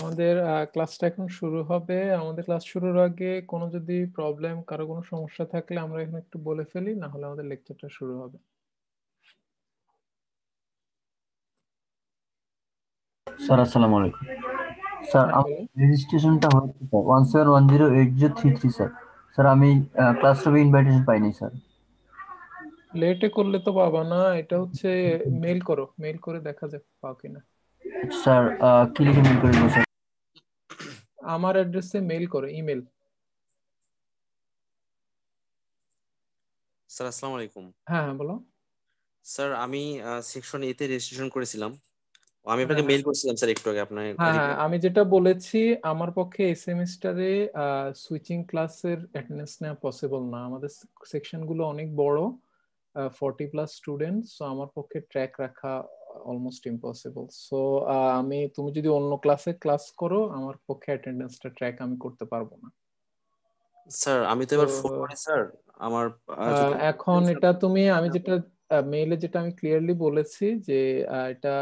আমাদের ক্লাসটা এখন শুরু হবে আমাদের ক্লাস শুরুর আগে কোনো যদি প্রবলেম কারো কোনো সমস্যা থাকলে আমরা এখানে একটু বলে ফেলি না হলে আমাদের লেকচারটা শুরু হবে স্যার আসসালামু আলাইকুম স্যার হ্যাঁ, রেজিস্ট্রেশনটা হয়েছে sir one seven one zero eight zero three three sir sir আমি ক্লাসরুমে ইনভাইটেশন পাইনি স্যার লেটে করলে তো পাবা না এটা হচ্ছে মেল করো মেল করে দেখা যাক পাও কিনা আচ্ছা, স্যার কি লিখে মেল করব স্যার আমার অ্যাড্রেসে মেল করো ইমেল স্যার আসসালামু আলাইকুম হ্যাঁ হ্যাঁ বলো স্যার আমি সেকশন এ তে রেজিস্ট্রেশন করেছিলাম আমি হ্যাঁ, আপনাকে মেইল হ্যাঁ। করেছিলাম স্যার একটু আগে আপনার হ্যাঁ, হ্যাঁ আমি যেটা বলেছি আমার পক্ষে এই সেমিস্টারে সুইচিং ক্লাসের অ্যাটেন্ডেন্স নেওয়া পসিবল না আমাদের সেকশনগুলো অনেক বড় ফর্টি প্লাস স্টুডেন্ট সো আমার পক্ষে ট্র্যাক রাখা অলমোস্ট ইম্পসিবল সো আমি তুমি যদি অন্য ক্লাসে ক্লাস করো আমার পক্ষে অ্যাটেন্ডেন্সটা ট্র্যাক আমি করতে পারবো না স্যার আমি তো এবার ফোন করি স্যার আমার এখন এটা তুমি আমি হ্যাঁ, যেটা মেইলে যেটা আমি ক্লিয়ারলি বলেছি যে এটা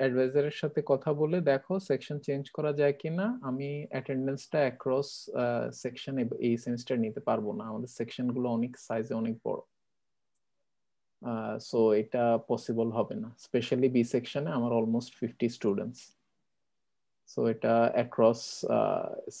অ্যাডভাইজারের সাথে কথা বলে দেখো সেকশন চেঞ্জ করা যায় কিনা আমি অ্যাটেন্ডেন্সটা অ্যাক্রস সেকশন এই সেমিস্টার নিতে পারবো না আমাদের সেকশনগুলো অনেক সাইজে অনেক বড় সো এটা পসিবল হবে না স্পেশালি বি সেকশনে আমার অলমোস্ট ফিফটি স্টুডেন্টস সো এটা অ্যাক্রস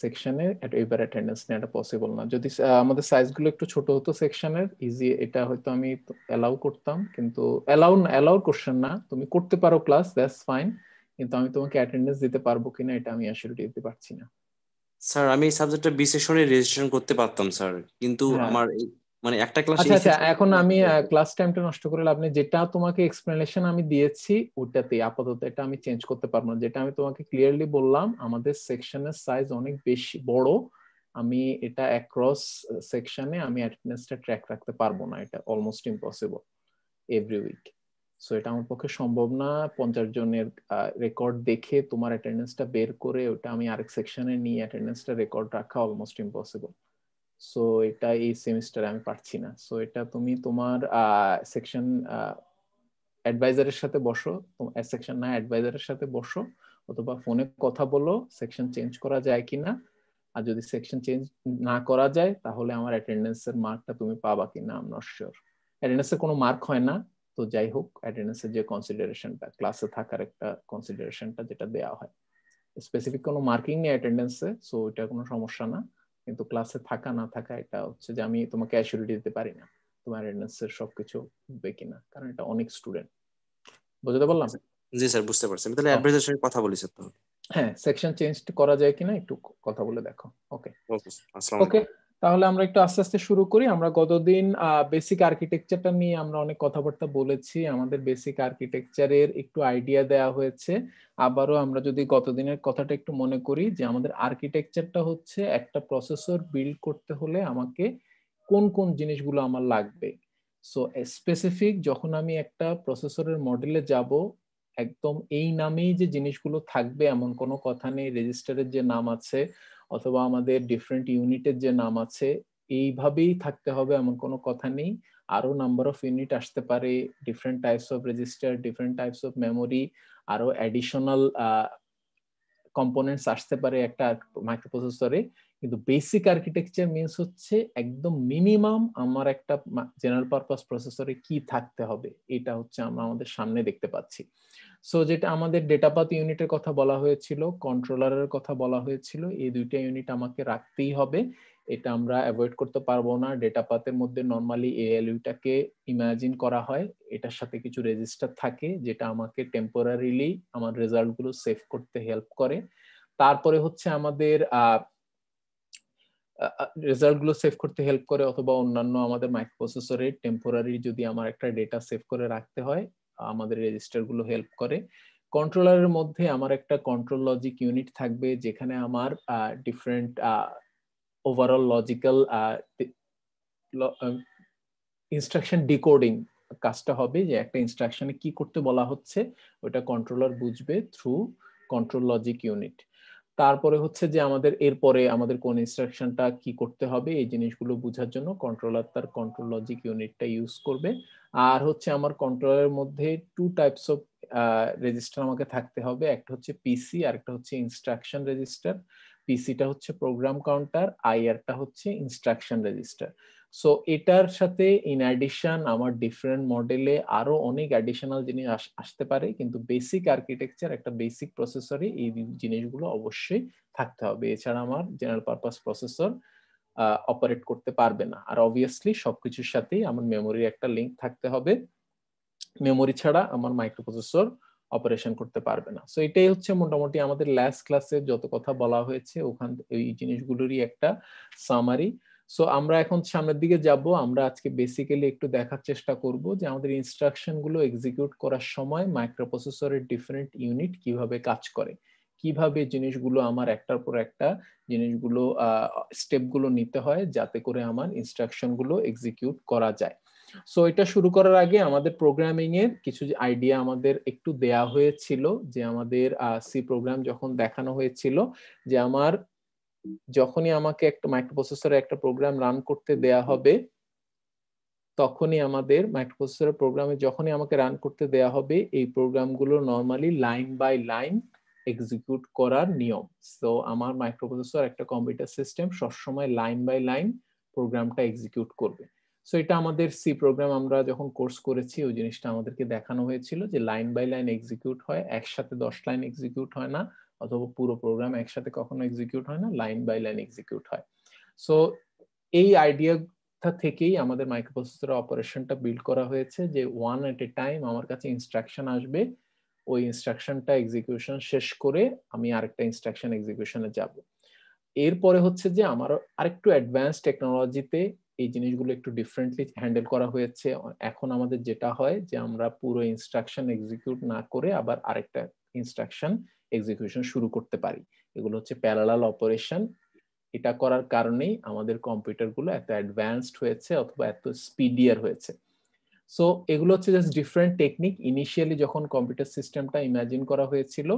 সেকশনে এবার অ্যাটেন্ডেন্স নেওয়াটা পসিবল না যদি আমাদের সাইজগুলো একটু ছোট হতো সেকশনের ইজি এটা হয়তো আমি অ্যালাউ করতাম কিন্তু অ্যালাউ অ্যালাউ কোশ্চেন না তুমি করতে পারো ক্লাস দ্যাটস ফাইন কিন্তু আমি তোমাকে অ্যাটেন্ডেন্স দিতে পারবো কিনা এটা আমি অ্যাসিউরিটি দিতে পারছি না স্যার আমি এই সাবজেক্টটা বি করে রেজিস্ট্রেশন করতে পারতাম স্যার কিন্তু হ্যাঁ। আমার মানে একটা ক্লাস আচ্ছা আচ্ছা এখন আমি ক্লাস টাইমটা নষ্ট করে লাভ নেই যেটা তোমাকে এক্সপ্লেনেশন আমি দিয়েছি ওটাতেই আপাতত এটা আমি চেঞ্জ করতে পারবো না যেটা আমি তোমাকে ক্লিয়ারলি বললাম আমাদের সেকশনের সাইজ অনেক বেশি বড় আমি এটা অ্যাক্রস সেকশনে আমি অ্যাটেন্ডেন্সটা ট্র্যাক রাখতে পারবো না এটা almost impossible every week so এটা আমার পক্ষে সম্ভব না পঞ্চাশ জনের রেকর্ড দেখে তোমার অ্যাটেন্ডেন্সটা বের করে ওটা আমি আরেক সেকশনে নিয়ে অ্যাটেন্ডেন্সটা রেকর্ড রাখা অলমোস্ট ইম্পসিবল সো এটা এই সেমিস্টারে আমি পারছি না সো এটা তুমি তোমার সেকশন অ্যাডভাইজারের সাথে বসো সেকশন না অ্যাডভাইজারের সাথে বসো অথবা ফোনে কথা বলো সেকশন চেঞ্জ করা যায় কিনা আর যদি সেকশন চেঞ্জ না করা যায় তাহলে আমার অ্যাটেন্ডেন্সের মার্কটা তুমি পাবা কিনা আম নট শিওর অ্যাটেন্ডেন্সের কোনো মার্ক হয় না তো যাই হোক অ্যাটেন্ডেন্সের যে কনসিডারেশনটা ক্লাসে থাকার একটা কনসিডারেশনটা যেটা দেওয়া হয় স্পেসিফিক কোনো মার্কিং নেই অ্যাটেন্ডেন্সে সো এটা কোনো সমস্যা না কিন্তু ক্লাসে থাকা না থাকা এটা হচ্ছে যে আমি তোমাকে অ্যাসিউরিটি দিতে পারি না তোমার অ্যাটেন্ডেন্স এর সবকিছু হবে কিনা কারণ এটা অনেক স্টুডেন্ট বুঝতে পারলাম জি স্যার বুঝতে পারছি তাহলে অ্যাভারেজের কথা বলি স্যার হ্যাঁ সেকশন চেঞ্জ করা যায় কিনা একটু কথা বলে দেখো ওকে ওকে আসসালামু আলাইকুম তাহলে আমরা একটু আস্তে আস্তে শুরু করি আমরা গতদিন বেসিক আর্কিটেকচারটা নিয়ে আমরা অনেক কথাবার্তা বলেছি আমাদের বেসিক আর্কিটেকচারের একটু আইডিয়া দেওয়া হয়েছে আবারও আমরা যদি গতদিনের কথাটা একটু মনে করি যে আমাদের আর্কিটেকচারটা হচ্ছে একটা প্রসেসর বিল্ড করতে হলে আমাকে কোন কোন জিনিসগুলো আমার লাগবে সো স্পেসিফিক যখন আমি একটা প্রসেসরের মডেলে যাব একদম এই নামেই যে জিনিসগুলো থাকবে এমন কোনো কথা নেই রেজিস্টারের যে নাম আছে অথবা আমাদের ডিফারেন্ট ইউনিটের যে নাম আছে এইভাবেই থাকতে হবে এমন কোনো কথা নেই আরো নাম্বার অফ ইউনিট আসতে পারে different types of register different types of memory আরো অ্যাডিশনাল কম্পোনেন্টস আসতে পারে একটা মাইক্রোপ্রসেসরে কিন্তু বেসিক আর্কিটেকচার মিনস হচ্ছে একদম মিনিমাম আমার একটা জেনারেল পারপাস প্রসেসরে কি থাকতে হবে এটা হচ্ছে আমরা আমাদের সামনে দেখতে পাচ্ছি সো যেটা আমাদের ডেটাপাত ইউনিটের কথা বলা হয়েছিল কন্ট্রোলারের কথা বলা হয়েছিল এই দুইটা ইউনিট আমাকে রাখতেই হবে এটা আমরা অ্যাভয়েড করতে পারবো না ডেটাপাতের মধ্যে নর্মালি এএলইউটাকে ইমাজিন করা হয় এটার সাথে কিছু রেজিস্টার থাকে যেটা আমাকে টেম্পোরারিলি আমার রেজাল্টগুলো সেভ করতে হেল্প করে তারপরে হচ্ছে আমাদের আহ রেজাল্টগুলো সেভ করতে হেল্প করে অথবা অন্যান্য আমাদের মাইক্রোপ্রসেসরে টেম্পোরারি যদি আমার একটা ডেটা সেভ করে রাখতে হয় আমাদের রেজিস্টারগুলো হেল্প করে কন্ট্রোলারের মধ্যে আমার একটা কন্ট্রোল লজিক ইউনিট থাকবে যেখানে আমার different overall logical instruction decoding কাজটা হবে যে একটা ইনস্ট্রাকশনে কি করতে বলা হচ্ছে ওটা কন্ট্রোলার বুঝবে থ্রু কন্ট্রোল লজিক ইউনিট তারপরে হচ্ছে যে আমাদের এরপরে আমাদের কোন ইনস্ট্রাকশনটা কি করতে হবে এই জিনিসগুলো বোঝার জন্য কন্ট্রোলার তার কন্ট্রোল লজিক ইউনিটটা ইউজ করবে আর হচ্ছে আমার কন্ট্রোলারের মধ্যে টু টাইপস অফ রেজিস্টার আমাকে থাকতে হবে একটা হচ্ছে পিসি আর একটা হচ্ছে ইনস্ট্রাকশন রেজিস্টার পিসিটা হচ্ছে প্রোগ্রাম কাউন্টার আইআরটা হচ্ছে ইনস্ট্রাকশন রেজিস্টার সো এটার সাথে ইন অ্যাডিশন আমার ডিফারেন্ট মডেলে আরো অনেক অ্যাডিশনাল জিনিস আসতে পারে কিন্তু বেসিক আর্কিটেকচার একটা বেসিক প্রসেসরে এই জিনিসগুলো অবশ্যই থাকতে হবে এছাড়া আমার জেনারেল পারপাস প্রসেসর অপারেট করতে পারবে না আর অবভিয়াসলি সবকিছুর সাথেই আমার মেমোরির একটা লিঙ্ক থাকতে হবে মেমোরি ছাড়া আমার মাইক্রোপ্রসেসর অপারেশন করতে পারবে না সো এটাই হচ্ছে মোটামুটি আমাদের লাস্ট ক্লাসে যত কথা বলা হয়েছে ওখান এই জিনিসগুলোরই একটা সামারি সো আমরা এখন সামনের দিকে যাব আমরা আজকে বেসিক্যালি একটু দেখার চেষ্টা করব যে আমাদের ইনস্ট্রাকশন গুলো এক্সিকিউট করার সময় মাইক্রোপ্রসেসরের ডিফারেন্ট ইউনিট কিভাবে কাজ করে কিভাবে জিনিসগুলো আমার একটার পর একটা জিনিসগুলো স্টেপগুলো নিতে হয় যাতে করে আমার ইনস্ট্রাকশনগুলো এক্সিকিউট করা যায় সো এটা শুরু করার আগে আমাদের প্রোগ্রামিং এর কিছু আইডিয়া আমাদের একটু দেয়া হয়েছিল যে আমাদের সি প্রোগ্রাম যখন দেখানো হয়েছিল যে আমার যখনই আমাকে একটা মাইক্রোপ্রসেসর একটা প্রোগ্রাম রান করতে দেয়া হবে তখনই আমাদের মাইক্রোপ্রসেসর প্রোগ্রামে যখনই আমাকে রান করতে দেয়া হবে এই প্রোগ্রামগুলো normally line by line execute করার নিয়ম সো আমার মাইক্রোপ্রসেসর একটা কম্পিউটার সিস্টেম সবসময় লাইন বাই লাইন প্রোগ্রামটা এক্সিকিউট করবে সো এটা আমাদের সি প্রোগ্রাম আমরা যখন কোর্স করেছি ওই জিনিসটা আমাদেরকে দেখানো হয়েছিল যে লাইন বাই লাইন এক্সিকিউট হয় একসাথে দশ লাইন এক্সিকিউট হয় না অথবা পুরো প্রোগ্রাম একসাথে কখনো এক্সিকিউট হয় না লাইন বাই লাইন এক্সিকিউট হয় সো এই আইডিয়া থেকেই আমাদের মাইক্রোপ্রসেসর অপারেশনটা বিল্ড করা হয়েছে যে ওয়ান এট এ টাইম আমার কাছে ইনস্ট্রাকশন আসবে ওই ইনস্ট্রাকশনটা এক্সিকিউশন শেষ করে আমি আরেকটা ইনস্ট্রাকশন এক্সিকিউশনে যাব এরপরে হচ্ছে যে আমার আরেকটু অ্যাডভান্স টেকনোলজিতে এই জিনিসগুলো একটু ডিফারেন্টলি হ্যান্ডেল করা হয়েছে এখন আমাদের যেটা হয় যে আমরা পুরো ইনস্ট্রাকশন এক্সিকিউট না করে আবার আরেকটা ইনস্ট্রাকশন এক্সিকিউশন শুরু করতে পারি এগুলো হচ্ছে প্যারালাল অপারেশন এটা করার কারণেই আমাদের কম্পিউটারগুলো এত অ্যাডভান্সড হয়েছে অথবা এত স্পিডিয়ার হয়েছে সো এগুলো হচ্ছে জাস্ট ডিফারেন্ট টেকনিক ইনিশিয়ালি যখন কম্পিউটার সিস্টেমটা ইমাজিন করা হয়েছিল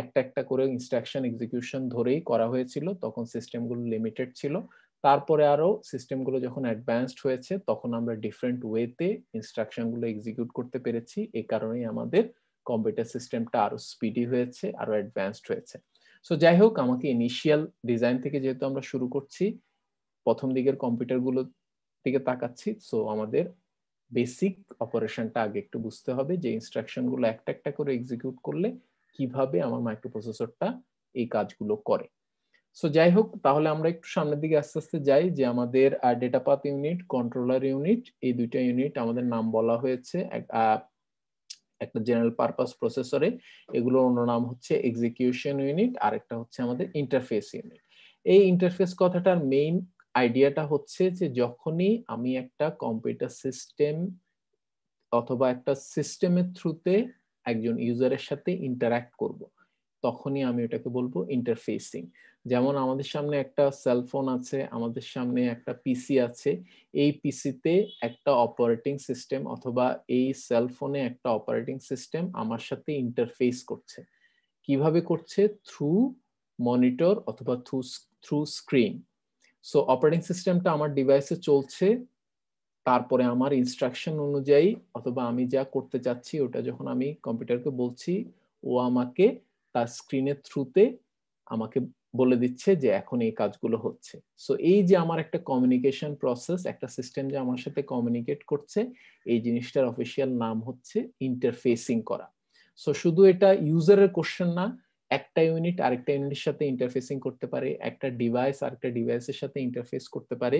একটা একটা করে ইনস্ট্রাকশন এক্সিকিউশন ধরেই করা হয়েছিল তখন সিস্টেমগুলো লিমিটেড ছিল তারপরে আরও সিস্টেমগুলো যখন অ্যাডভান্সড হয়েছে তখন আমরা ডিফারেন্ট ওয়েতে ইনস্ট্রাকশনগুলো এক্সিকিউট করতে পেরেছি এ কারণেই আমাদের কম্পিউটার সিস্টেমটা আরো স্পিডি হয়েছে আরো অ্যাডভান্সড হয়েছে সো যাই হোক আমাকে ইনিশিয়াল ডিজাইন থেকে যেহেতু আমরা শুরু করছি প্রথম দিকের কম্পিউটারগুলো দিকে তাকাচ্ছি সো আমাদের বেসিক অপারেশনটা আগে একটু বুঝতে হবে যে ইনস্ট্রাকশনগুলো একটা একটা করে এক্সিকিউট করলে কিভাবে আমার মাইক্রোপ্রসেসরটা এই কাজগুলো করে সো যাই হোক তাহলে আমরা একটু সামনের দিকে আস্তে আস্তে যাই যে আমাদের data path unit controller unit এই দুইটা ইউনিট আমাদের নাম বলা হয়েছে একটা জেনারেল পারপাস প্রসেসরে এগুলোর অন্য নাম হচ্ছে এক্সিকিউশন ইউনিট আর একটা হচ্ছে আমাদের ইন্টারফেস ইউনিট এই ইন্টারফেস কথাটার মেইন আইডিয়াটা হচ্ছে যে যখনই আমি একটা কম্পিউটার সিস্টেম অথবা একটা সিস্টেমের থ্রুতে একজন ইউজারের সাথে ইন্টারাক্ট করবো তখনই আমি ওটাকে বলবো ইন্টারফেসিং যেমন আমাদের সামনে একটা সেলফোন আছে আমাদের সামনে একটা পিসি আছে এই পিসিতে একটা অপারেটিং সিস্টেম অথবা এই সেলফোনে একটা অপারেটিং সিস্টেম আমার সাথে ইন্টারফেস করছে কিভাবে করছে থ্রু মনিটর অথবা through through screen so operating সিস্টেমটা আমার ডিভাইসে চলছে তারপরে আমার ইনস্ট্রাকশন অনুযায়ী অথবা আমি যা করতে চাচ্ছি ওটা যখন আমি কম্পিউটারকে বলছি ও আমাকে তার স্ক্রিনের থ্রুতে আমাকে বলে দিচ্ছে যে এখন এই কাজগুলো হচ্ছে সো এই যে আমার একটা কমিউনিকেশন প্রসেস একটা সিস্টেম যে আমার সাথে কমিউনিকেট করছে এই জিনিসটার অফিসিয়াল নাম হচ্ছে ইন্টারফেসিং করা সো শুধু এটা ইউজারের কোশ্চেন না একটা ইউনিট আরেকটা ইউনিটের সাথে ইন্টারফেসিং করতে পারে একটা ডিভাইস আরেকটা ডিভাইসের সাথে ইন্টারফেস করতে পারে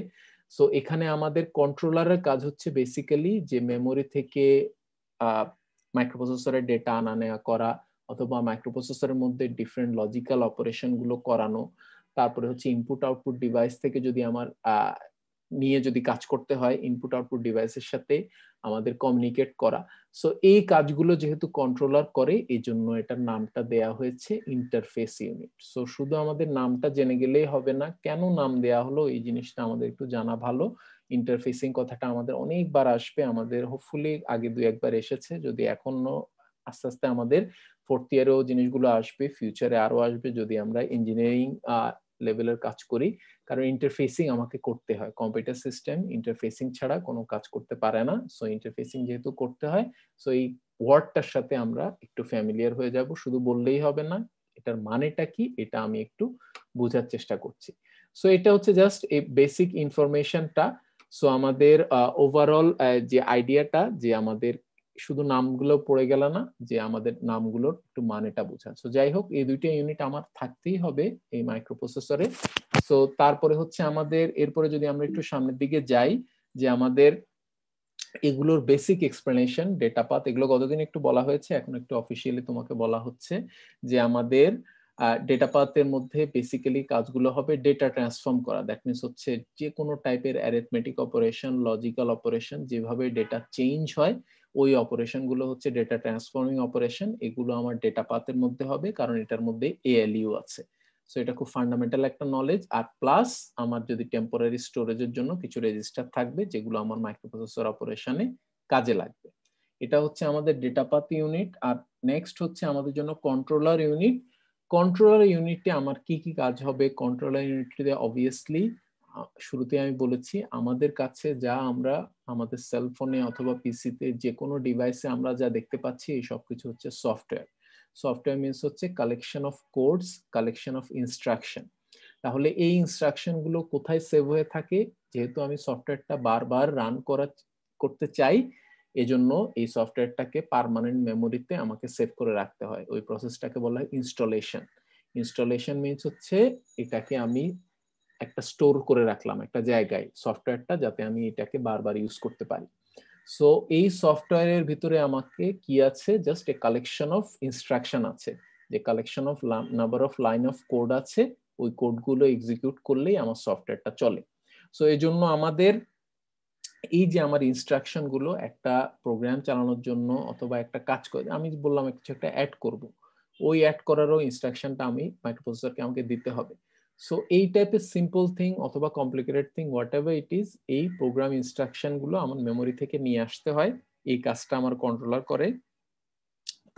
সো এখানে আমাদের কন্ট্রোলারের কাজ হচ্ছে বেসিক্যালি যে মেমোরি থেকে মাইক্রোপ্রসেসরের ডেটা আনা নেওয়া করা অথবা মাইক্রোপ্রসেসরের মধ্যে ডিফারেন্ট লজিক্যাল অপারেশন গুলো করানো তারপরে হচ্ছে ইনপুট আউটপুট ডিভাইস থেকে যদি আমার নিয়ে যদি কাজ করতে হয় ইনপুট আউটপুট ডিভাইসের সাথে আমাদের কমিউনিকেট করা সো এই কাজগুলো যেহেতু কন্ট্রোলার করে এই জন্য এটার নামটা দেয়া হয়েছে ইন্টারফেস ইউনিট সো শুধু আমাদের নামটা জেনে গেলেই হবে না কেন নাম দেয়া হলো এই জিনিসটা আমাদের একটু জানা ভালো ইন্টারফেসিং কথাটা আমাদের অনেকবার আসবে আমাদের হোপফুলি আগে দু একবার এসেছে যদি এখনো আস্তে আস্তে আমাদের ফোর্থ ইয়ারেও জিনিসগুলো আসবে ফিউচারে আরও আসবে যদি আমরা ইঞ্জিনিয়ারিং লেভেলের কাজ করি কারণ ইন্টারফেসিং আমাকে করতে হয় কম্পিউটার সিস্টেম ইন্টারফেসিং ছাড়া কোনো কাজ করতে পারে না সো ইন্টারফেসিং যেহেতু করতে হয় সো এই ওয়ার্ডটার সাথে আমরা একটু ফ্যামিলিয়ার হয়ে যাব শুধু বললেই হবে না এটার মানেটা কি এটা আমি একটু বোঝার চেষ্টা করছি সো এটা হচ্ছে জাস্ট এই বেসিক ইনফরমেশনটা সো আমাদের ওভারঅল যে আইডিয়াটা যে আমাদের শুধু নামগুলো পড়ে গেল না যে আমাদের নামগুলোর একটু মানেটা বোঝা সো যাই হোক এই দুইটা ইউনিট আমার থাকতেই হবে এই মাইক্রোপ্রসেসরে সো তারপরে হচ্ছে আমাদের এরপরে যদি আমরা একটু সামনের দিকে যাই যে আমাদের এগুলোর বেসিক এক্সপ্লেনেশন ডেটা পাথ এগুলো গতদিন একটু বলা হয়েছে এখন একটু অফিসিয়ালি তোমাকে বলা হচ্ছে যে আমাদের ডেটা পাথের মধ্যে বেসিক্যালি কাজগুলো হবে ডেটা ট্রান্সফর্ম করা দ্যাট মিনস হচ্ছে যে কোনো টাইপের অ্যারেথমেটিক অপারেশন লজিক্যাল অপারেশন যেভাবে ডেটা চেঞ্জ হয় ওই অপারেশনগুলো হচ্ছে ডেটা ট্রান্সফর্মিং অপারেশন এগুলো আমার ডেটা পাতের মধ্যে হবে কারণ এটার মধ্যে এএলইউ আছে সো এটা খুব ফান্ডামেন্টাল একটা নলেজ আর প্লাস আমার যদি টেম্পোরারি স্টোরেজের জন্য কিছু রেজিস্টার থাকবে যেগুলো আমার মাইক্রোপ্রসেসর অপারেশনে কাজে লাগবে এটা হচ্ছে আমাদের ডেটা পাত ইউনিট আর নেক্সট হচ্ছে আমাদের জন্য কন্ট্রোলার ইউনিট কন্ট্রোলার ইউনিটে আমার কি কি কাজ হবে কন্ট্রোলার ইউনিটে অবভিয়াসলি শুরুতে আমি বলেছি আমাদের কাছে যা আমরা আমাদের সেলফোনে অথবা পিসিতে যে কোনো ডিভাইসে আমরা যা দেখতে পাচ্ছি এই সব কিছু হচ্ছে সফটওয়্যার সফটওয়্যার মিনস হচ্ছে collection of codes collection of instruction তাহলে এই ইনস্ট্রাকশনগুলো কোথায় সেভ হয়ে থাকে যেহেতু আমি সফটওয়্যারটা বারবার রান করা করতে চাই এজন্য এই সফটওয়্যারটাকে পারমানেন্ট মেমোরিতে আমাকে সেভ করে রাখতে হয় ওই প্রসেসটাকে বলা হয় ইনস্টলেশন ইনস্টলেশন মিনস হচ্ছে এটাকে আমি একটা স্টোর করে রাখলাম একটা জায়গায় সফটওয়্যারটা যাতে আমি এটাকে বারবার ইউজ করতে পারি সো এই সফটওয়্যারের ভিতরে আমাকে কি আছে just a collection of instruction আছে যে collection of number of line of code আছে ওই কোডগুলো এক্সিকিউট করলেই আমার সফটওয়্যারটা চলে সো এই জন্য আমাদের এই যে আমার ইনস্ট্রাকশন গুলো একটা প্রোগ্রাম চালানোর জন্য অথবা একটা কাজ করে আমি বললাম কিছু একটা অ্যাড করব ওই অ্যাড করারও ইনস্ট্রাকশনটা আমি মাইক্রোপ্রসেসরকে আমাকে দিতে হবে সো এই টাইপের সিম্পল থিং অথবা complicated thing whatever it is এই প্রোগ্রাম ইনস্ট্রাকশনগুলো আমার মেমোরি থেকে নিয়ে আসতে হয় এই কাজটা আমার কন্ট্রোলার করে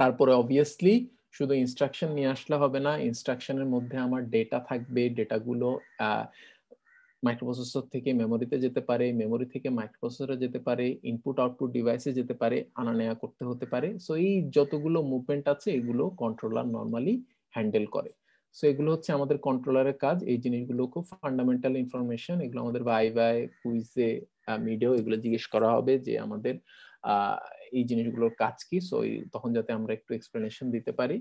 তারপরে অবভিয়াসলি শুধু ইনস্ট্রাকশন নিয়ে আসলে হবে না ইনস্ট্রাকশনের মধ্যে আমার ডেটা থাকবে ডেটাগুলো মাইক্রোপ্রসেসর থেকে মেমোরিতে যেতে পারে মেমোরি থেকে মাইক্রোপ্রসেসরে যেতে পারে ইনপুট আউটপুট ডিভাইসে যেতে পারে আনা নেয়া করতে হতে পারে সো এই যতগুলো মুভমেন্ট আছে এগুলো কন্ট্রোলার নর্মালি হ্যান্ডেল করে সো এগুলো হচ্ছে আমাদের কন্ট্রোলারের কাজ এই জিনিসগুলো খুব ফান্ডামেন্টাল ইনফরমেশন এগুলো আমাদের বাই বাই কুইজে মিডিয়া এগুলো জিজ্ঞেস করা হবে যে আমাদের এই জিনিসগুলোর কাজ কি সো তখন যাতে আমরা একটু এক্সপ্লেনেশন দিতে পারি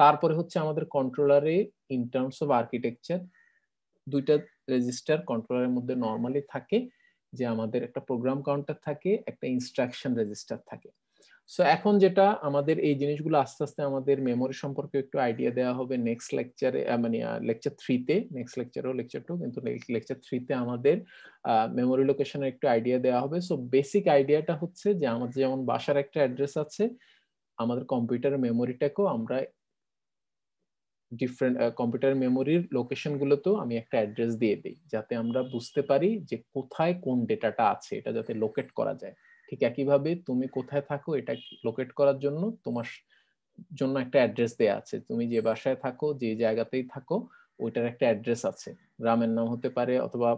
তারপরে হচ্ছে আমাদের কন্ট্রোলারে ইন টার্মস অফ আর্কিটেকচার দুইটা রেজিস্টার কন্ট্রোলারের মধ্যে নর্মালি থাকে যে আমাদের একটা প্রোগ্রাম কাউন্টার থাকে একটা ইনস্ট্রাকশন রেজিস্টার থাকে সো এখন যেটা আমাদের এই জিনিসগুলো আস্তে আস্তে আমাদের মেমোরি সম্পর্কে একটু আইডিয়া দেওয়া হবে নেক্সট লেকচারে মানে লেকচার থ্রিতে নেক্সট লেকচারও লেকচার টু কিন্তু লেকচার থ্রিতে আমাদের মেমোরি লোকেশনের একটু আইডিয়া দেওয়া হবে সো বেসিক আইডিয়াটা হচ্ছে যে আমাদের যেমন বাসার একটা অ্যাড্রেস আছে আমাদের কম্পিউটার মেমোরিটাকেও আমরা ডিফারেন্ট কম্পিউটার মেমোরির লোকেশনগুলোতেও আমি একটা অ্যাড্রেস দিয়ে দিই যাতে আমরা বুঝতে পারি যে কোথায় কোন ডেটাটা আছে এটা যাতে লোকেট করা যায় ঠিক একইভাবে তুমি কোথায় থাকো এটা লোকেট করার জন্য তোমার জন্য একটা অ্যাড্রেস দেয়া আছে তুমি যে বাসায় থাকো যে জায়গাতেই থাকো ওইটার একটা অ্যাড্রেস আছে গ্রামের নাম হতে পারে অথবা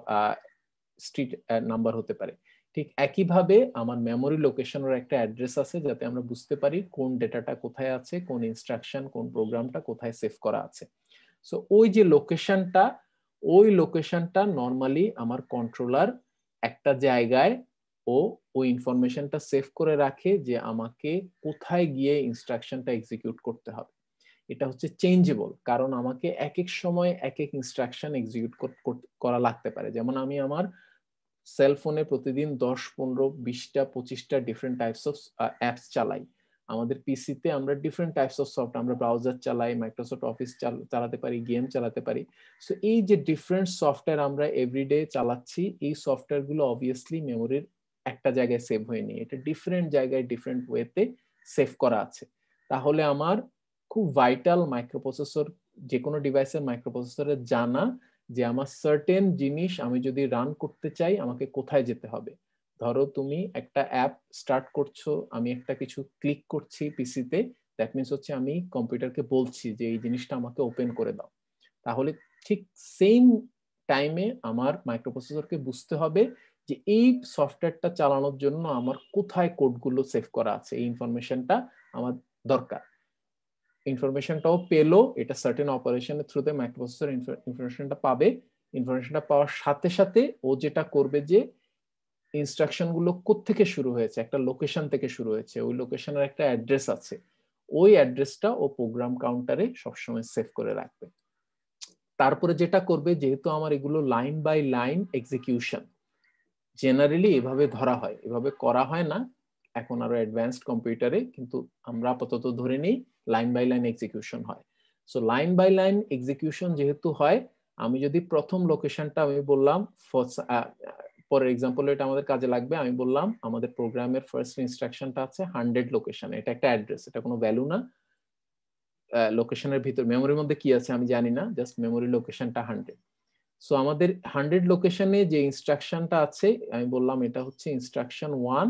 স্ট্রিট নাম্বার হতে পারে ঠিক একইভাবে আমার মেমোরি লোকেশনের একটা অ্যাড্রেস আছে যাতে আমরা বুঝতে পারি কোন ডেটাটা কোথায় আছে কোন ইনস্ট্রাকশন কোন প্রোগ্রামটা কোথায় সেভ করা আছে সো ওই যে লোকেশনটা ওই লোকেশনটা নর্মালি আমার কন্ট্রোলার একটা জায়গায় ও ওই ইনফরমেশনটা সেভ করে রাখে যে আমাকে কোথায় গিয়ে ইনস্ট্রাকশনটা এক্সিকিউট করতে হবে এটা হচ্ছে চেঞ্জেবল কারণ আমাকে এক এক সময় এক এক ইনস্ট্রাকশন এক্সিকিউট করা লাগতে পারে যেমন আমি আমার সেলফোনে প্রতিদিন দশ পনেরো বিশটা পঁচিশটা ডিফারেন্ট টাইপস অফ অ্যাপস চালাই আমাদের পিসিতে আমরা ডিফারেন্ট টাইপস অফ সফট আমরা ব্রাউজার চালাই মাইক্রোসফট অফিস চালাতে পারি গেম চালাতে পারি সো এই যে ডিফারেন্ট সফটওয়্যার আমরা এভরিডে চালাচ্ছি এই সফটওয়্যারগুলো অবভিয়াসলি মেমোরির একটা জায়গায় সেভ হয়নি এটা ডিফারেন্ট জায়গায় ডিফারেন্ট ওয়েতে সেভ করা আছে তাহলে আমার খুব ভাইটাল মাইক্রোপ্রসেসর যে কোনো ডিভাইসের মাইক্রোপ্রসেসরে জানা যে আমার সার্টেন জিনিস আমি যদি রান করতে চাই আমাকে কোথায় যেতে হবে ধরো তুমি একটা অ্যাপ স্টার্ট করছো আমি একটা কিছু ক্লিক করছি পিসিতে দ্যাট মিনস হচ্ছে আমি কম্পিউটারকে বলছি যে এই জিনিসটা আমাকে ওপেন করে দাও তাহলে ঠিক সেম টাইমে আমার মাইক্রোপ্রসেসরকে বুঝতে হবে যে এই সফটওয়্যারটা চালানোর জন্য আমার কোথায় কোডগুলো সেভ করা আছে এই ইনফরমেশনটা আমার দরকার ইনফরমেশনটাও পেলো এটা সার্টেন অপারেশনের থ্রুতে মাইক্রোপ্রসেসর ইনফরমেশনটা পাবে ইনফরমেশনটা পাওয়ার সাথে সাথে ও যেটা করবে যে ইনস্ট্রাকশনগুলো থেকে শুরু হয়েছে একটা লোকেশন থেকে শুরু হয়েছে ওই লোকেশনের একটা অ্যাড্রেস আছে ওই অ্যাড্রেসটা ও প্রোগ্রাম কাউন্টারে সবসময় সেভ করে রাখবে তারপরে যেটা করবে যেহেতু আমার এগুলো line by line execution generally এভাবে ধরা হয় এভাবে করা হয় না এখন আরো অ্যাডভান্সড কম্পিউটারে কিন্তু আমরা আপাতত ধরে নিই লাইন বাই লাইন এক্সিকিউশন হয় so line by line execution যেহেতু হয় আমি যদি প্রথম লোকেশনটা আমি বললাম পরের এক্সাম্পল এটা আমাদের কাজে লাগবে আমি বললাম আমাদের প্রোগ্রামের ফার্স্ট ইনস্ট্রাকশনটা আছে হান্ড্রেড লোকেশন এটা একটা অ্যাড্রেস এটা কোনো ভ্যালু না লোকেশনের ভিতর মেমোরির মধ্যে কি আছে আমি জানি না জাস্ট মেমোরি লোকেশনটা হান্ড্রেড সো আমাদের হান্ড্রেড লোকেশনে যে ইনস্ট্রাকশনটা আছে আমি বললাম এটা হচ্ছে ইনস্ট্রাকশন ওয়ান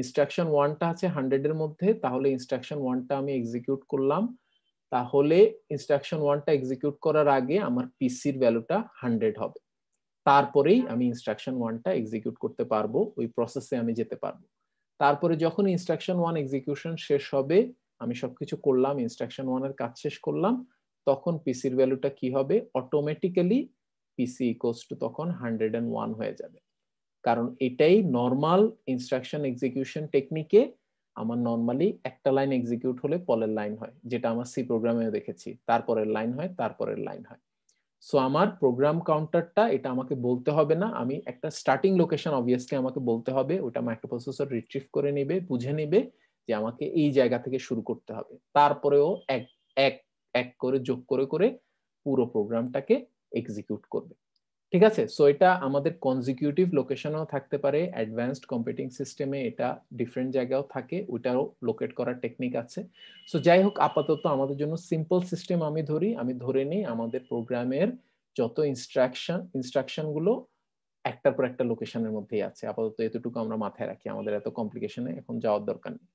ইনস্ট্রাকশন ওয়ানটা আছে হান্ড্রেডের মধ্যে তাহলে ইনস্ট্রাকশন ওয়ানটা আমি এক্সিকিউট করলাম তাহলে ইনস্ট্রাকশন ওয়ানটা এক্সিকিউট করার আগে আমার পিসির ভ্যালুটা হান্ড্রেড হবে তারপরেই আমি ইনস্ট্রাকশন ওয়ানটা এক্সিকিউট করতে পারবো ওই প্রসেসে আমি যেতে পারবো তারপরে যখন ইনস্ট্রাকশন ওয়ান এক্সিকিউশন শেষ হবে আমি সবকিছু করলাম ইনস্ট্রাকশন ওয়ানের কাজ শেষ করলাম তখন পিসির ভ্যালুটা কি হবে অটোমেটিক্যালি পিসি ইকোস টু তখন হান্ড্রেড অ্যান্ড ওয়ান হয়ে যাবে কারণ এটাই নর্মাল ইনস্ট্রাকশন এক্সিকিউশন টেকনিকে আমার নর্মালি একটা লাইন এক্সিকিউট হলে পরের লাইন হয় যেটা আমার সি প্রোগ্রামেও দেখেছি তারপরের লাইন হয় তারপরের লাইন হয় সো আমার প্রোগ্রাম কাউন্টারটা এটা আমাকে বলতে হবে না আমি একটা স্টার্টিং লোকেশন অবভিয়াসলি আমাকে বলতে হবে ওটা মাইক্রোপ্রসেসর রিট্রিভ করে নেবে বুঝে নেবে যে আমাকে এই জায়গা থেকে শুরু করতে হবে তারপরেও এক এক এক করে যোগ করে করে পুরো প্রোগ্রামটাকে এক্সিকিউট করবে ঠিক আছে সো এটা আমাদের কনজিকিউটিভ লোকেশনেও থাকতে পারে অ্যাডভান্সড কম্পিউটিং সিস্টেমে এটা ডিফারেন্ট জায়গাও থাকে ওইটাও লোকেট করার টেকনিক আছে সো যাই হোক আপাতত আমাদের জন্য সিম্পল সিস্টেম আমি ধরি আমি ধরে নিই আমাদের প্রোগ্রামের যত ইনস্ট্রাকশন ইনস্ট্রাকশনগুলো একটার পর একটা লোকেশনের মধ্যেই আছে আপাতত এতটুকু আমরা মাথায় রাখি আমাদের এত কমপ্লিকেশনে এখন যাওয়ার দরকার নেই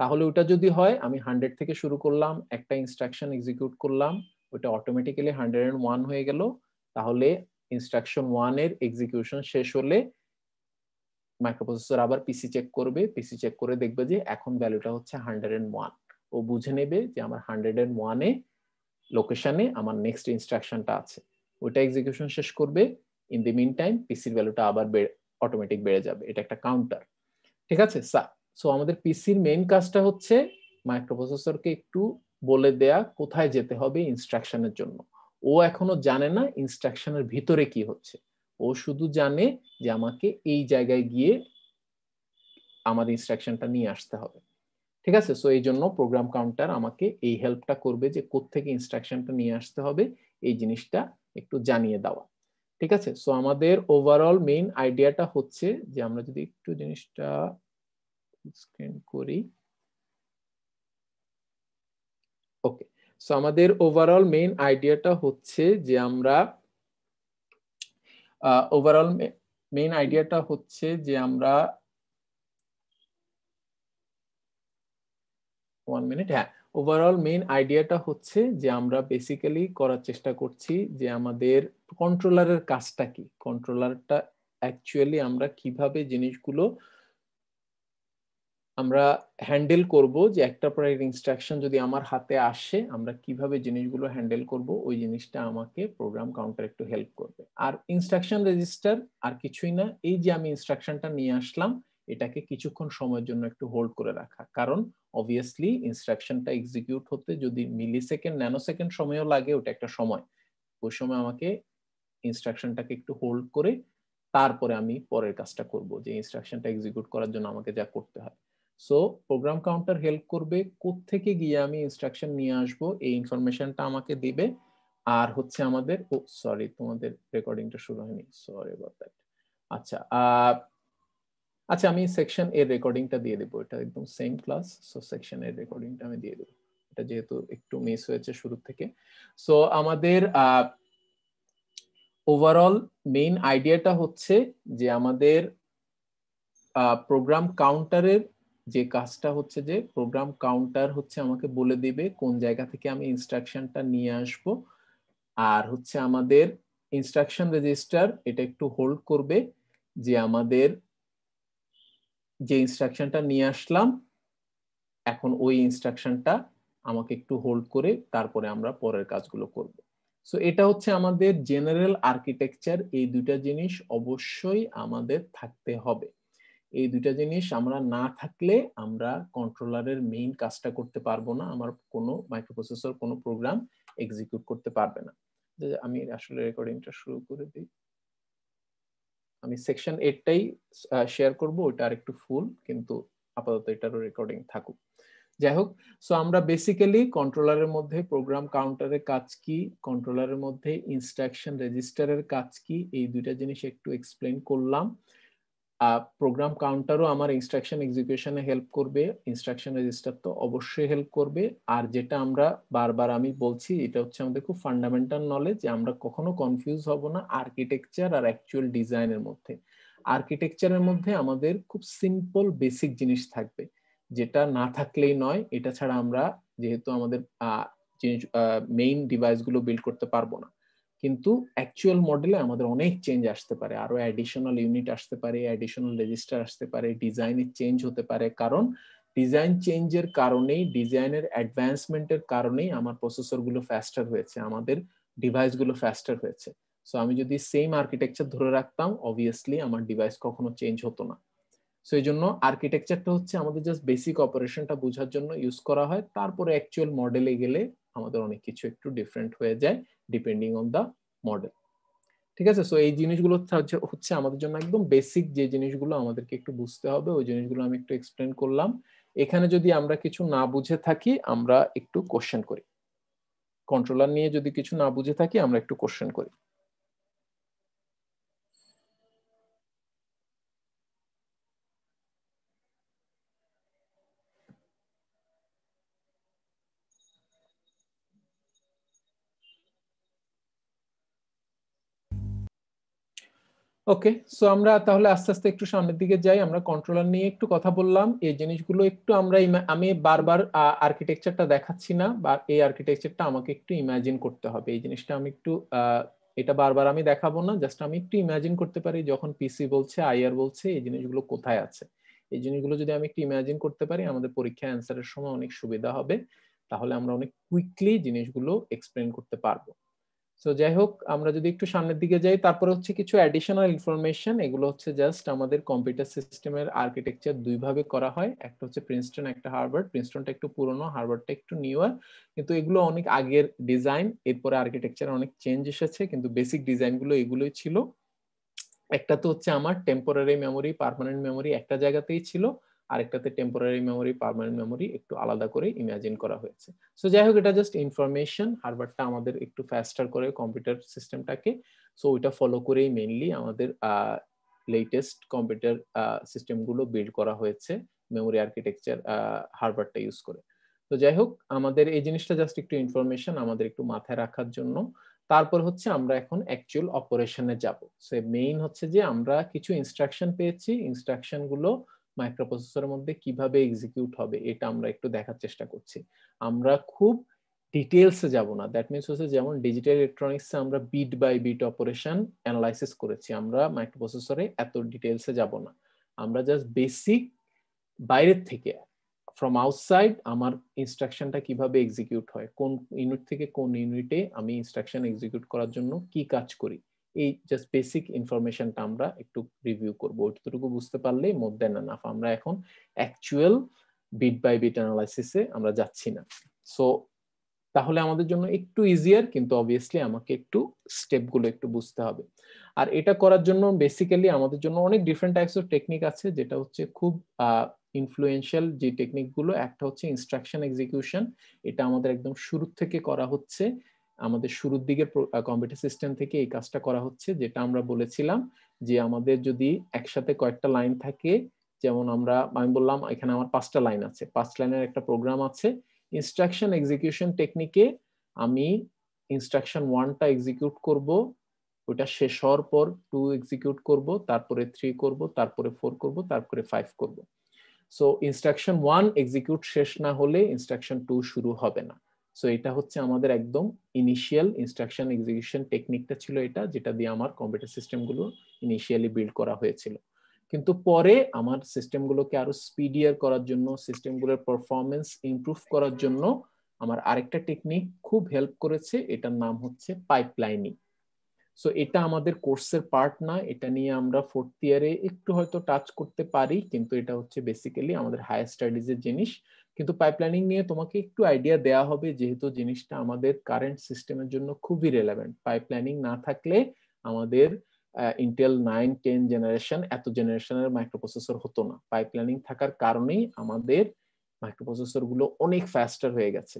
তাহলে ওটা যদি হয় আমি হান্ড্রেড থেকে শুরু করলাম একটা ইনস্ট্রাকশন এক্সিকিউট করলাম ওটা অটোমেটিক্যালি হান্ড্রেড অ্যান্ড ওয়ান হয়ে গেল তাহলে ইনস্ট্রাকশন ওয়ান এর এক্সিকিউশন শেষ হলে মাইক্রোপ্রসেসর আবার পিসি চেক করবে পিসি চেক করে দেখবে যে এখন ভ্যালুটা হচ্ছে হান্ড্রেড অ্যান্ড ওয়ান ও বুঝে নেবে যে আমার হান্ড্রেড অ্যান্ড ওয়ানে লোকেশনে আমার নেক্সট ইনস্ট্রাকশনটা আছে ওইটা এক্সিকিউশন শেষ করবে ইন দি মিন টাইম পিসির ভ্যালুটা আবার অটোমেটিক বেড়ে যাবে এটা একটা কাউন্টার ঠিক আছে সো আমাদের পিসির মেইন কাজটা হচ্ছে মাইক্রোপ্রসেসরকে একটু বলে দেয়া কোথায় যেতে হবে ইনস্ট্রাকশনের জন্য ও এখনো জানে না ইনস্ট্রাকশনের ভিতরে কি হচ্ছে ও শুধু জানে যে আমাকে এই জায়গায় গিয়ে আমার ইনস্ট্রাকশনটা নিয়ে আসতে হবে ঠিক আছে সো এই জন্য প্রোগ্রাম কাউন্টার আমাকে এই হেল্পটা করবে যে কোত্থেকে ইনস্ট্রাকশনটা নিয়ে আসতে হবে এই জিনিসটা একটু জানিয়ে দেওয়া ঠিক আছে সো আমাদের ওভারঅল মেইন আইডিয়াটা হচ্ছে যে আমরা যদি একটু জিনিসটা স্ক্রিন করি ওকে সো আমাদের ওভারঅল মেইন আইডিয়াটা হচ্ছে যে আমরা ওভারঅল মেইন আইডিয়াটা হচ্ছে যে আমরা ওয়ান মিনিট হ্যাঁ ওভারঅল মেইন আইডিয়াটা হচ্ছে যে আমরা বেসিক্যালি করার চেষ্টা করছি যে আমাদের কন্ট্রোলারের কাজটা কি কন্ট্রোলারটা অ্যাকচুয়ালি আমরা কিভাবে জিনিসগুলো আহ আমরা হ্যান্ডেল করব যে একটা পর একটা ইনস্ট্রাকশন যদি আমার হাতে আসে আমরা কিভাবে জিনিসগুলো হ্যান্ডেল করব ওই জিনিসটা আমাকে প্রোগ্রাম কাউন্টার একটু হেল্প করবে আর ইনস্ট্রাকশন রেজিস্টার আর কিছুই না এই যে আমি ইনস্ট্রাকশনটা নিয়ে আসলাম এটাকে কিছুক্ষণ সময়ের জন্য একটু হোল্ড করে রাখা কারণ অবভিয়াসলি ইনস্ট্রাকশনটা এক্সিকিউট হতে যদি মিলি সেকেন্ড ন্যানো সেকেন্ড সময়ও লাগে ওটা একটা সময় ওই সময় আমাকে ইনস্ট্রাকশনটাকে একটু হোল্ড করে তারপরে আমি পরের কাজটা করব যে ইনস্ট্রাকশনটা এক্সিকিউট করার জন্য আমাকে যা করতে হয় সো প্রোগ্রাম কাউন্টার হেল্প করবে থেকে গিয়ে আমি ইনস্ট্রাকশন নিয়ে আসব এই ইনফরমেশনটা আমাকে দিবে আর হচ্ছে আমাদের ও সরি তোমাদের রেকর্ডিংটা শুরু হয়নি সরি অ্যাবাউট দ্যাট আচ্ছা আচ্ছা আমি সেকশন এর রেকর্ডিংটা দিয়ে দেবো এটা একদম সেম ক্লাস সো সেকশন এর রেকর্ডিংটা আমি দিয়ে দেবো এটা যেহেতু একটু মিস হয়েছে শুরু থেকে সো আমাদের ওভারঅল মেইন আইডিয়াটা হচ্ছে যে আমাদের প্রোগ্রাম কাউন্টারের যে কাজটা হচ্ছে যে প্রোগ্রাম কাউন্টার হচ্ছে আমাকে বলে দিবে কোন জায়গা থেকে আমি ইনস্ট্রাকশনটা নিয়ে আসব আর হচ্ছে আমাদের ইনস্ট্রাকশন রেজিস্টার এটা একটু হোল্ড করবে যে আমাদের যে ইনস্ট্রাকশনটা নিয়ে আসলাম এখন ওই ইনস্ট্রাকশনটা আমাকে একটু হোল্ড করে তারপরে আমরা পরের কাজগুলো করব সো এটা হচ্ছে আমাদের জেনারেল আর্কিটেকচার এই দুইটা জিনিস অবশ্যই আমাদের থাকতে হবে এই দুইটা জিনিস আমরা না থাকলে আমরা কন্ট্রোলারের মেইন কাজটা করতে পারবো না আমার কোনো মাইক্রোপ্রসেসর কোনো প্রোগ্রাম এক্সিকিউট করতে পারবে না আমি আসলে রেকর্ডিংটা শুরু করে দিই আমি সেকশন এইটটাই শেয়ার করব ওটা আর একটু ফুল কিন্তু আপাতত এটারও রেকর্ডিং থাকুক যাই হোক সো আমরা বেসিক্যালি কন্ট্রোলারের মধ্যে প্রোগ্রাম কাউন্টারের কাজ কি কন্ট্রোলারের মধ্যে ইনস্ট্রাকশন রেজিস্টারের কাজ কি এই দুইটা জিনিস একটু এক্সপ্লেন করলাম প্রোগ্রাম কাউন্টারও আমার ইনস্ট্রাকশন এক্সিকিউশনে হেল্প করবে ইনস্ট্রাকশন রেজিস্টার তো অবশ্যই হেল্প করবে আর যেটা আমরা বারবার আমি বলছি এটা হচ্ছে আমাদের খুব ফান্ডামেন্টাল নলেজ যে আমরা কখনো কনফিউজ হব না আর্কিটেকচার আর অ্যাকচুয়াল ডিজাইনের মধ্যে আর্কিটেকচারের মধ্যে আমাদের খুব সিম্পল বেসিক জিনিস থাকবে যেটা না থাকলেই নয় এটা ছাড়া আমরা যেহেতু আমাদের মেইন ডিভাইসগুলো বিল্ড করতে পারবো না কিন্তু অ্যাকচুয়াল মডেলে আমাদের অনেক চেঞ্জ আসতে পারে আরো অ্যাডিশনাল ইউনিট আসতে পারে অ্যাডিশনাল রেজিস্টার আসতে পারে ডিজাইনের চেঞ্জ হতে পারে কারণ ডিজাইন চেঞ্জের কারণেই ডিজাইনের অ্যাডভান্সমেন্টের কারণেই আমার প্রসেসরগুলো ফাস্টার হয়েছে আমাদের ডিভাইসগুলো ফাস্টার হয়েছে সো আমি যদি সেম আর্কিটেকচার ধরে রাখতাম অবভিয়াসলি আমার ডিভাইস কখনো চেঞ্জ হতো না সো এই জন্য আর্কিটেকচারটা হচ্ছে আমাদের জাস্ট বেসিক অপারেশনটা বোঝার জন্য ইউজ করা হয় তারপরে অ্যাকচুয়াল মডেলে গেলে আমাদের অনেক কিছু একটু ডিফারেন্ট হয়ে যায় ডিপেন্ডিং অন দ্য মডেল ঠিক আছে সো এই জিনিসগুলো হচ্ছে আমাদের জন্য একদম বেসিক যে জিনিসগুলো আমাদেরকে একটু বুঝতে হবে ওই জিনিসগুলো আমি একটু এক্সপ্লেন করলাম এখানে যদি আমরা কিছু না বুঝে থাকি আমরা একটু কোশ্চেন করি কন্ট্রোলার নিয়ে যদি কিছু না বুঝে থাকি আমরা একটু কোশ্চেন করি ওকে সো আমরা তাহলে আস্তে আস্তে একটু সামনের দিকে যাই আমরা কন্ট্রোলার নিয়ে একটু কথা বললাম এই জিনিসগুলো একটু আমরা আমি বারবার আর্কিটেকচারটা দেখাচ্ছি না বা এই আর্কিটেকচারটা আমাকে একটু ইমাজিন করতে হবে এই জিনিসটা আমি একটু এটা বারবার আমি দেখাবো না জাস্ট আমি একটু ইমাজিন করতে পারি যখন পিসি বলছে আইআর বলছে এই জিনিসগুলো কোথায় আছে এই জিনিসগুলো যদি আমি একটু ইমাজিন করতে পারি আমাদের পরীক্ষা অ্যান্সারের সময় অনেক সুবিধা হবে তাহলে আমরা অনেক কুইকলি জিনিসগুলো এক্সপ্লেন করতে পারবো সো যাই হোক আমরা যদি একটু সামনের দিকে যাই তারপরে হচ্ছে কিছু অ্যাডিশনাল ইনফরমেশন এগুলো হচ্ছে জাস্ট আমাদের কম্পিউটার সিস্টেমের আর্কিটেকচার দুইভাবে করা হয় একটা হচ্ছে প্রিন্সটন একটা হার্ভার্ড প্রিন্সটনটা একটু পুরনো হার্ভার্ডটা একটু নিউয়ার কিন্তু এগুলো অনেক আগের ডিজাইন এরপরে আর্কিটেকচার অনেক চেঞ্জ এসেছে কিন্তু বেসিক ডিজাইনগুলো এগুলোই ছিল একটা তো হচ্ছে আমার টেম্পোরারি মেমোরি পার্মানেন্ট মেমোরি একটা জায়গাতেই ছিল আরেকটাতে টেম্পোরারি মেমোরি পার্মানেন্ট মেমোরি একটু আলাদা করে ইমাজিন করা হয়েছে সো যাই হোক এটা জাস্ট ইনফরমেশন হারবারটা আমাদের একটু ফাস্টার করে কম্পিউটার সিস্টেমটাকে সো ওইটা ফলো করেই মেনলি আমাদের লেটেস্ট কম্পিউটার সিস্টেমগুলো বিল্ড করা হয়েছে মেমোরি আর্কিটেকচার হারবারটা ইউজ করে তো যাই হোক আমাদের এই জিনিসটা জাস্ট একটু ইনফরমেশন আমাদের একটু মাথায় রাখার জন্য তারপর হচ্ছে আমরা এখন অ্যাকচুয়াল অপারেশনে যাব সে মেইন হচ্ছে যে আমরা কিছু ইনস্ট্রাকশন পেয়েছি ইনস্ট্রাকশনগুলো গুলো মাইক্রোপ্রসেসরের মধ্যে কিভাবে এক্সিকিউট হবে এটা আমরা একটু দেখার চেষ্টা করছি আমরা খুব ডিটেলসে যাব না দ্যাট মিনস হচ্ছে যেমন ডিজিটাল ইলেকট্রনিক্সে আমরা bit by bit operation analysis করেছি আমরা মাইক্রোপ্রসেসরে এত ডিটেলসে যাব না আমরা জাস্ট বেসিক বাইরের থেকে ফ্রম আউটসাইড আমার ইনস্ট্রাকশনটা কিভাবে এক্সিকিউট হয় কোন ইউনিট থেকে কোন ইউনিটে আমি ইনস্ট্রাকশন এক্সিকিউট করার জন্য কি কাজ করি এই জাস্ট বেসিক ইনফরমেশনটা আমরা একটু রিভিউ করব ওইটুকু বুঝতে পারলেই মোর দেন নাফ আমরা এখন অ্যাকচুয়াল বিট বাই বিট অ্যানালাইসিসে আমরা যাচ্ছি না সো তাহলে আমাদের জন্য একটু ইজিয়ার কিন্তু অবভিয়াসলি আমাকে একটু স্টেপগুলো একটু বুঝতে হবে আর এটা করার জন্য বেসিক্যালি আমাদের জন্য অনেক ডিফারেন্ট টাইপস অফ টেকনিক আছে যেটা হচ্ছে খুব ইনফ্লুয়েন্সিয়াল যে টেকনিকগুলো একটা হচ্ছে ইনস্ট্রাকশন এক্সিকিউশন এটা আমাদের একদম শুরু থেকে করা হচ্ছে আমাদের শুরুর দিকের কম্পিউটার সিস্টেম থেকে এই কাজটা করা হচ্ছে যেটা আমরা বলেছিলাম যে আমাদের যদি একসাথে কয়েকটা লাইন থাকে যেমন আমরা আমি বললাম এখানে আমার পাঁচটা লাইন আছে পাঁচ লাইনের একটা প্রোগ্রাম আছে ইনস্ট্রাকশন এক্সিকিউশন টেকনিকে আমি ইনস্ট্রাকশন ওয়ানটা এক্সিকিউট করব ওটা শেষ হওয়ার পর টু এক্সিকিউট করব তারপরে থ্রি করব তারপরে ফোর করব তারপরে ফাইভ করব সো ইনস্ট্রাকশন ওয়ান এক্সিকিউট শেষ না হলে ইনস্ট্রাকশন টু শুরু হবে না সো এটা হচ্ছে আমাদের একদম ইনিশিয়াল ইনস্ট্রাকশন এক্সিকিউশন টেকনিকটা ছিল এটা যেটা দিয়ে আমার কম্পিউটার সিস্টেমগুলো ইনিশিয়ালি বিল্ড করা হয়েছিল কিন্তু পরে আমার সিস্টেমগুলোকে আরো স্পিডিয়ার করার জন্য সিস্টেমগুলোর পারফরমেন্স ইমপ্রুভ করার জন্য আমার আরেকটা টেকনিক খুব হেল্প করেছে এটার নাম হচ্ছে পাইপলাইনিং সো এটা আমাদের কোর্সের পার্ট না এটা নিয়ে আমরা ফোর্থ ইয়ারে একটু হয়তো টাচ করতে পারি কিন্তু এটা হচ্ছে বেসিক্যালি আমাদের হায়ার স্টাডিজের জিনিস কিন্তু পাইপলাইনিং নিয়ে তোমাকে একটু আইডিয়া দেয়া হবে যেহেতু জিনিসটা আমাদের কারেন্ট সিস্টেমের জন্য খুবই রেলেভেন্ট পাইপলাইনিং না থাকলে আমাদের ইন্টেল নাইন টেন জেনারেশন এত জেনারেশনের মাইক্রোপ্রসেসর হতো না পাইপলাইনিং থাকার কারণেই আমাদের মাইক্রোপ্রসেসর গুলো অনেক ফাস্টার হয়ে গেছে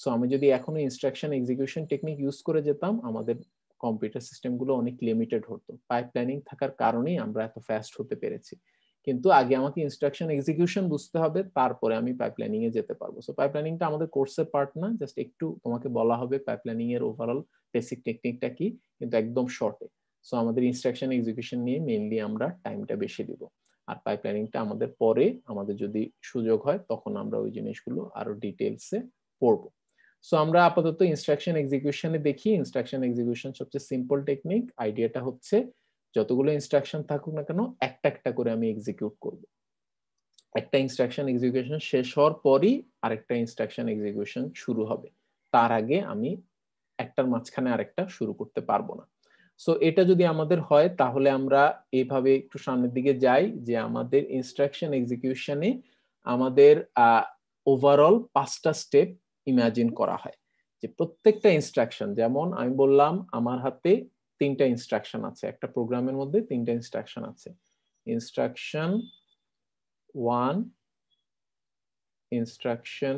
সো আমি যদি এখনো ইনস্ট্রাকশন এক্সিকিউশন টেকনিক ইউজ করে যেতাম আমাদের কম্পিউটার সিস্টেমগুলো অনেক লিমিটেড হতো পাইপলাইনিং থাকার কারণেই আমরা এত ফাস্ট হতে পেরেছি কিন্তু আগে আমাকে ইনস্ট্রাকশন এক্সিকিউশন বুঝতে হবে তারপরে আমি পাইপলাইনিং এ যেতে পারবো সো পাইপলাইনিংটা আমাদের কোর্সের পার্ট না জাস্ট একটু তোমাকে বলা হবে পাইপলাইনিং এর ওভারঅল বেসিক টেকনিকটা কি কিন্তু একদম শর্টে সো আমাদের ইনস্ট্রাকশন এক্সিকিউশন নিয়ে মেইনলি আমরা টাইমটা বেশি দিব আর পাইপলাইনিংটা আমাদের পরে আমাদের যদি সুযোগ হয় তখন আমরা ওই জিনিসগুলো আরো ডিটেলসে পড়বো সো আমরা আপাতত ইনস্ট্রাকশন এক্সিকিউশনে দেখি ইনস্ট্রাকশন এক্সিকিউশন সবচেয়ে সিম্পল টেকনিক আইডিয়াটা হচ্ছে যতগুলো ইনস্ট্রাকশন থাকুক না কেন একটা একটা করে আমি এক্সিকিউট করব একটা ইনস্ট্রাকশন এক্সিকিউশন শেষ হওয়ার পরই আরেকটা ইনস্ট্রাকশন এক্সিকিউশন শুরু হবে তার আগে আমি একটার মাঝখানে আরেকটা শুরু করতে পারবো না সো এটা যদি আমাদের হয় তাহলে আমরা এইভাবে একটু সামনের দিকে যাই যে আমাদের ইনস্ট্রাকশন এক্সিকিউশনে আমাদের ওভারঅল পাঁচটা স্টেপ ইমাজিন করা হয় যে প্রত্যেকটা ইনস্ট্রাকশন যেমন আমি বললাম আমার হাতে তিনটা ইনস্ট্রাকশন আছে একটা প্রোগ্রামের মধ্যে তিনটা ইনস্ট্রাকশন আছে instruction one instruction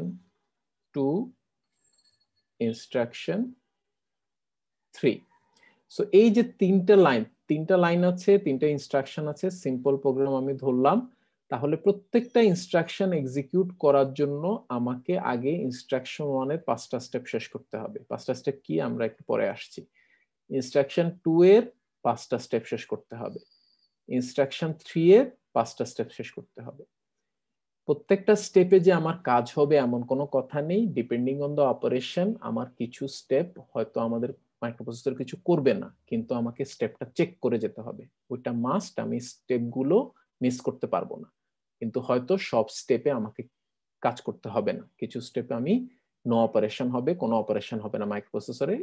two instruction three so এই যে তিনটা লাইন তিনটা লাইন আছে তিনটা ইনস্ট্রাকশন আছে সিম্পল প্রোগ্রাম আমি ধরলাম তাহলে প্রত্যেকটা ইনস্ট্রাকশন এক্সিকিউট করার জন্য আমাকে আগে ইনস্ট্রাকশন ওয়ানের পাঁচটা স্টেপ শেষ করতে হবে পাঁচটা স্টেপ কি আমরা একটু পরে আসছি ইনস্ট্রাকশন টু এর পাঁচটা স্টেপ শেষ করতে হবে ইনস্ট্রাকশন থ্রি এর পাঁচটা স্টেপ শেষ করতে হবে প্রত্যেকটা স্টেপে যে আমার কাজ হবে এমন কোনো কথা নেই ডিপেন্ডিং অন দ্য অপারেশন আমার কিছু স্টেপ হয়তো আমাদের মাইক্রোপ্রসেসর কিছু করবে না কিন্তু আমাকে স্টেপটা চেক করে যেতে হবে ওইটা মাস্ট আমি স্টেপগুলো মিস করতে পারবো না কিন্তু হয়তো সব স্টেপে আমাকে কাজ করতে হবে না কিছু স্টেপে আমি নো অপারেশন হবে কোনো অপারেশন হবে না মাইক্রোপ্রসেসরে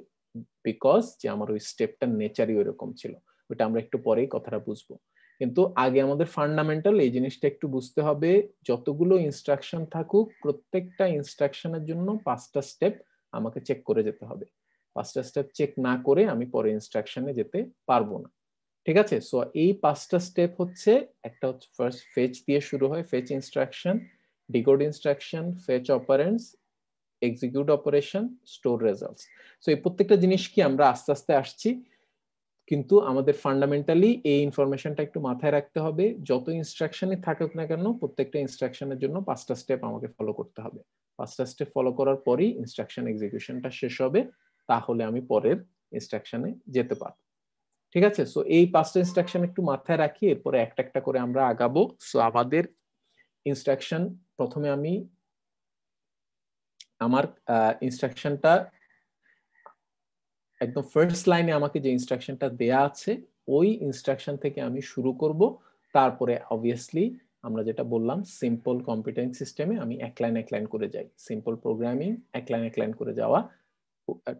বিকজ যে আমার ওই স্টেপটার নেচারই ওইরকম ছিল ওটা আমরা একটু পরেই কথাটা বুঝবো কিন্তু আগে আমাদের ফান্ডামেন্টাল এই জিনিসটা একটু বুঝতে হবে যতগুলো ইনস্ট্রাকশন থাকুক প্রত্যেকটা ইনস্ট্রাকশনের জন্য পাঁচটা স্টেপ আমাকে চেক করে যেতে হবে পাঁচটা স্টেপ চেক না করে আমি পরে ইনস্ট্রাকশনে যেতে পারবো না ঠিক আছে সো এই পাঁচটা স্টেপ হচ্ছে একটা হচ্ছে ফার্স্ট ফেচ দিয়ে শুরু হয় fetch instruction decode instruction fetch operands execute operation store results so এই প্রত্যেকটা জিনিস কি আমরা আস্তে আস্তে আসছি কিন্তু আমাদের ফান্ডামেন্টালি এই ইনফরমেশনটা একটু মাথায় রাখতে হবে যত ইনস্ট্রাকশনই থাকুক না কেন প্রত্যেকটা ইনস্ট্রাকশনের জন্য পাঁচটা স্টেপ আমাকে ফলো করতে হবে পাঁচটা স্টেপ ফলো করার পরই ইনস্ট্রাকশন এক্সিকিউশনটা শেষ হবে তাহলে আমি পরের ইনস্ট্রাকশনে যেতে পারব ঠিক আছে সো এই পাঁচটা ইনস্ট্রাকশন একটু মাথায় রাখি এরপরে একটা একটা করে আমরা আগাবো সো আমাদের ইনস্ট্রাকশন প্রথমে আমি আমার ইনস্ট্রাকশনটা একদম ফার্স্ট লাইনে আমাকে যে ইনস্ট্রাকশনটা দেয়া আছে ওই ইনস্ট্রাকশন থেকে আমি শুরু করব তারপরে অবভিয়াসলি আমরা যেটা বললাম সিম্পল কম্পিটেন্স সিস্টেমে আমি এক লাইন এক লাইন করে যাই সিম্পল প্রোগ্রামিং এক লাইন এক লাইন করে যাওয়া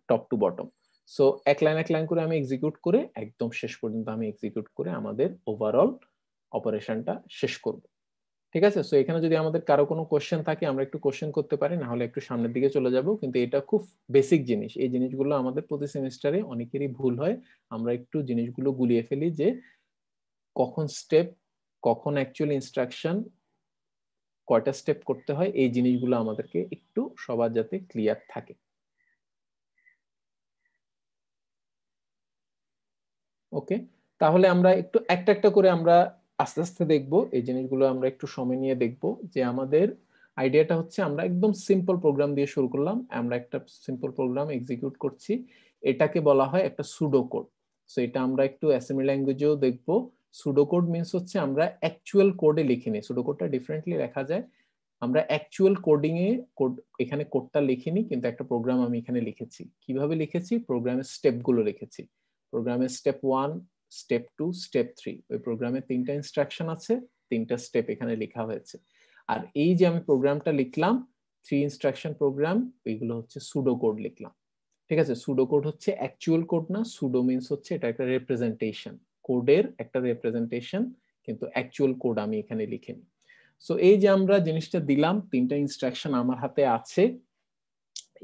টপ টু বটম সো এক লাইন এক লাইন করে আমি এক্সিকিউট করে একদম শেষ পর্যন্ত আমি এক্সিকিউট করে আমাদের ওভারঅল অপারেশনটা শেষ করব ঠিক আছে সো এখানে যদি আমাদের কারো কোনো কোশ্চেন থাকে আমরা একটু কোশ্চেন করতে পারি না হলে একটু সামনের দিকে চলে যাব কিন্তু এটা খুব বেসিক জিনিস এই জিনিসগুলো আমাদের প্রতি সেমিস্টারে অনেকেরই ভুল হয় আমরা একটু জিনিসগুলো গুলিয়ে ফেলি যে কখন স্টেপ কখন অ্যাকচুয়ালি ইনস্ট্রাকশন কয়টা স্টেপ করতে হয় এই জিনিসগুলো আমাদেরকে একটু সবার যাতে ক্লিয়ার থাকে ওকে তাহলে আমরা একটু একটা একটা করে আমরা আস্তে আস্তে দেখব এই জিনিসগুলো আমরা একটু সময় নিয়ে দেখব যে আমাদের আইডিয়াটা হচ্ছে আমরা একদম সিম্পল প্রোগ্রাম দিয়ে শুরু করলাম আমরা একটা সিম্পল প্রোগ্রাম এক্সিকিউট করছি এটাকে বলা হয় একটা সুডো কোড সো এটা আমরা একটু অ্যাসেম্বলি ল্যাঙ্গুয়েজেও দেখব সুডো কোড মিনস হচ্ছে আমরা অ্যাকচুয়াল কোডে লিখি নি সুডো কোডটা ডিফারেন্টলি লেখা যায় আমরা অ্যাকচুয়াল কোডিং এ কোড এখানে কোডটা লিখিনি কিন্তু একটা প্রোগ্রাম আমি এখানে লিখেছি কিভাবে লিখেছি প্রোগ্রামের স্টেপগুলো লিখেছি প্রোগ্রামের step one step two step three ওই প্রোগ্রামে তিনটা ইনস্ট্রাকশন আছে তিনটা স্টেপ এখানে লেখা হয়েছে আর এই যে আমি প্রোগ্রামটা লিখলাম থ্রি ইনস্ট্রাকশন প্রোগ্রাম ওইগুলো হচ্ছে সুডো কোড লিখলাম ঠিক আছে সুডো কোড হচ্ছে অ্যাকচুয়াল কোড না সুডো মিনস হচ্ছে এটা একটা রিপ্রেজেন্টেশন কোডের একটা রিপ্রেজেন্টেশন কিন্তু অ্যাকচুয়াল কোড আমি এখানে লিখিনি সো এই যে আমরা জিনিসটা দিলাম তিনটা ইনস্ট্রাকশন আমার হাতে আছে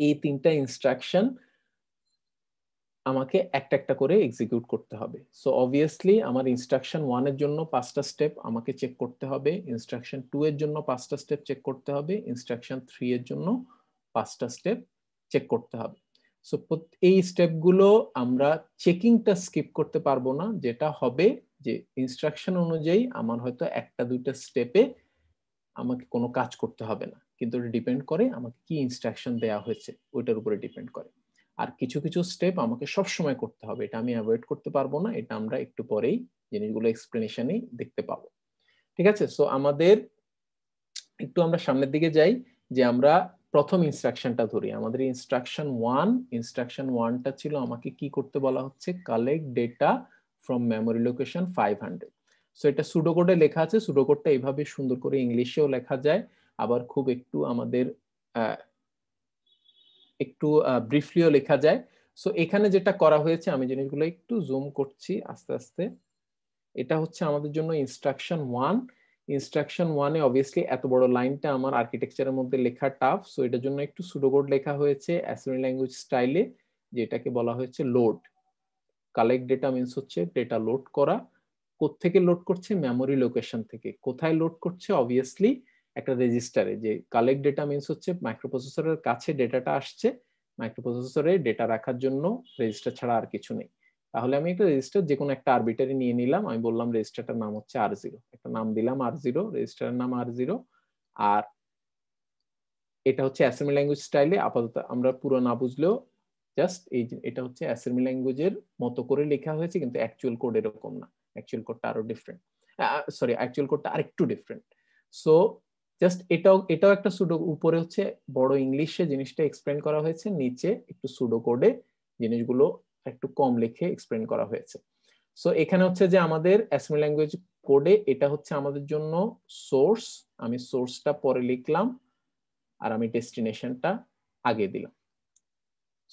এই তিনটা ইনস্ট্রাকশন আমাকে একটা একটা করে এক্সিকিউট করতে হবে সো অবভিয়াসলি আমার ইনস্ট্রাকশন ওয়ানের জন্য পাঁচটা স্টেপ আমাকে চেক করতে হবে ইনস্ট্রাকশন টু এর জন্য পাঁচটা স্টেপ চেক করতে হবে ইনস্ট্রাকশন থ্রি এর জন্য পাঁচটা স্টেপ চেক করতে হবে সো এই স্টেপগুলো আমরা চেকিংটা স্কিপ করতে পারবো না যেটা হবে যে ইনস্ট্রাকশন অনুযায়ী আমার হয়তো একটা দুইটা স্টেপে আমাকে কোনো কাজ করতে হবে না কিন্তু ডিপেন্ড করে আমাকে কি ইনস্ট্রাকশন দেওয়া হয়েছে ওইটার উপরে ডিপেন্ড করে আর কিছু কিছু স্টেপ আমাকে সবসময় করতে হবে এটা আমি অ্যাভয়েড করতে পারবো না এটা আমরা একটু পরেই জিনিসগুলো এক্সপ্লেনেশনে দেখতে পাবো ঠিক আছে সো আমাদের একটু আমরা সামনের দিকে যাই যে আমরা প্রথম ইনস্ট্রাকশনটা ধরি আমাদের ইনস্ট্রাকশন ওয়ান ইনস্ট্রাকশন ওয়ানটা ছিল আমাকে কি করতে বলা হচ্ছে collect data from memory location five hundred so এটা সুডোকোডে লেখা আছে সুডোকোডটা এইভাবে সুন্দর করে ইংলিশেও লেখা যায় আবার খুব একটু আমাদের একটু ব্রিফলিও লেখা যায় সো এখানে যেটা করা হয়েছে আমি জিনিসগুলো একটু জুম করছি আস্তে আস্তে এটা হচ্ছে আমাদের জন্য ইনস্ট্রাকশন ওয়ান ইনস্ট্রাকশন ওয়ানে অবভিয়াসলি এত বড় লাইনটা আমার আর্কিটেকচারের মধ্যে লেখা টাফ সো এটার জন্য একটু সুডোকোড লেখা হয়েছে অ্যাসেম্বলি ল্যাঙ্গুয়েজ স্টাইলে যেটাকে বলা হয়েছে লোড কালেক্ট ডেটা মিনস হচ্ছে ডেটা লোড করা কোথেকে লোড করছে মেমোরি লোকেশন থেকে কোথায় লোড করছে অবভিয়াসলি একটা রেজিস্টারে যে কালেক্ট ডেটা মিনস হচ্ছে মাইক্রোপ্রসেসরের কাছে ডেটাটা আসছে মাইক্রোপ্রসেসরে ডেটা রাখার জন্য রেজিস্টার ছাড়া আর কিছু নেই তাহলে আমি একটা রেজিস্টার যে কোনো একটা আরবিটারি নিয়ে নিলাম আমি বললাম রেজিস্টারটার নাম হচ্ছে আর জিরো একটা নাম দিলাম আর জিরো রেজিস্টারের নাম আর জিরো আর এটা হচ্ছে অ্যাসেম্বলি ল্যাঙ্গুয়েজ স্টাইলে আপাতত আমরা পুরো না বুঝলেও জাস্ট এই এটা হচ্ছে অ্যাসেম্বলি ল্যাঙ্গুয়েজের মতো করে লেখা হয়েছে কিন্তু অ্যাকচুয়াল কোড এরকম না অ্যাকচুয়াল কোডটা আরো ডিফারেন্ট সরি অ্যাকচুয়াল কোডটা আরেকটু ডিফারেন্ট সো জাস্ট এটাও এটাও একটা সুডো উপরে হচ্ছে বড় ইংলিশে জিনিসটা এক্সপ্লেন করা হয়েছে নিচে একটু সুডো কোডে জিনিসগুলো একটু কম লিখে এক্সপ্লেন করা হয়েছে সো এখানে হচ্ছে যে আমাদের অ্যাসেম্বলি ল্যাঙ্গুয়েজ কোডে এটা হচ্ছে আমাদের জন্য সোর্স আমি সোর্সটা পরে লিখলাম আর আমি ডেস্টিনেশনটা আগে দিলাম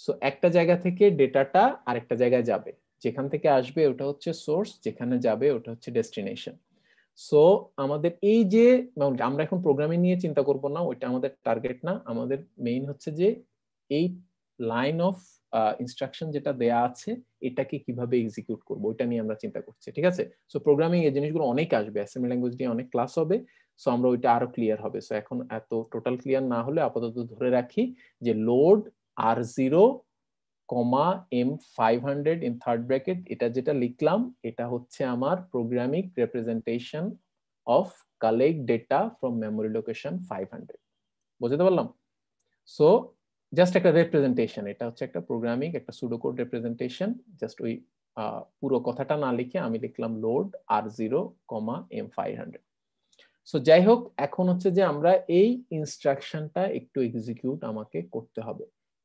সো একটা জায়গা থেকে ডেটাটা আরেকটা জায়গায় যাবে যেখান থেকে আসবে ওটা হচ্ছে সোর্স যেখানে যাবে ওটা হচ্ছে ডেস্টিনেশন সো আমাদের এই যে আমরা এখন প্রোগ্রামিং নিয়ে চিন্তা করব না ওইটা আমাদের টার্গেট না আমাদের মেইন হচ্ছে যে এই লাইন অফ ইনস্ট্রাকশন যেটা দেয়া আছে এটাকে কিভাবে এক্সিকিউট করব ওইটা নিয়ে আমরা চিন্তা করছি ঠিক আছে সো প্রোগ্রামিং এই জিনিসগুলো অনেক আসবে অ্যাসেম্বলি ল্যাঙ্গুয়েজ নিয়ে অনেক ক্লাস হবে সো আমরা ওইটা আরো ক্লিয়ার হবে সো এখন এত টোটাল ক্লিয়ার না হলে আপাতত ধরে রাখি যে load R zero comma M five hundred in third bracket এটা যেটা লিখলাম এটা হচ্ছে আমার programming representation of collect data from memory location five hundred বুঝতে পারলাম সো জাস্ট একটা রিপ্রেজেন্টেশন এটা হচ্ছে একটা প্রোগ্রামিং একটা সুডোকোড রিপ্রেজেন্টেশন জাস্ট ওই পুরো কথাটা না লিখে আমি লিখলাম লোড আর zero comma M five hundred so যাই হোক এখন হচ্ছে যে আমরা এই ইনস্ট্রাকশনটা একটু এক্সিকিউট আমাকে করতে হবে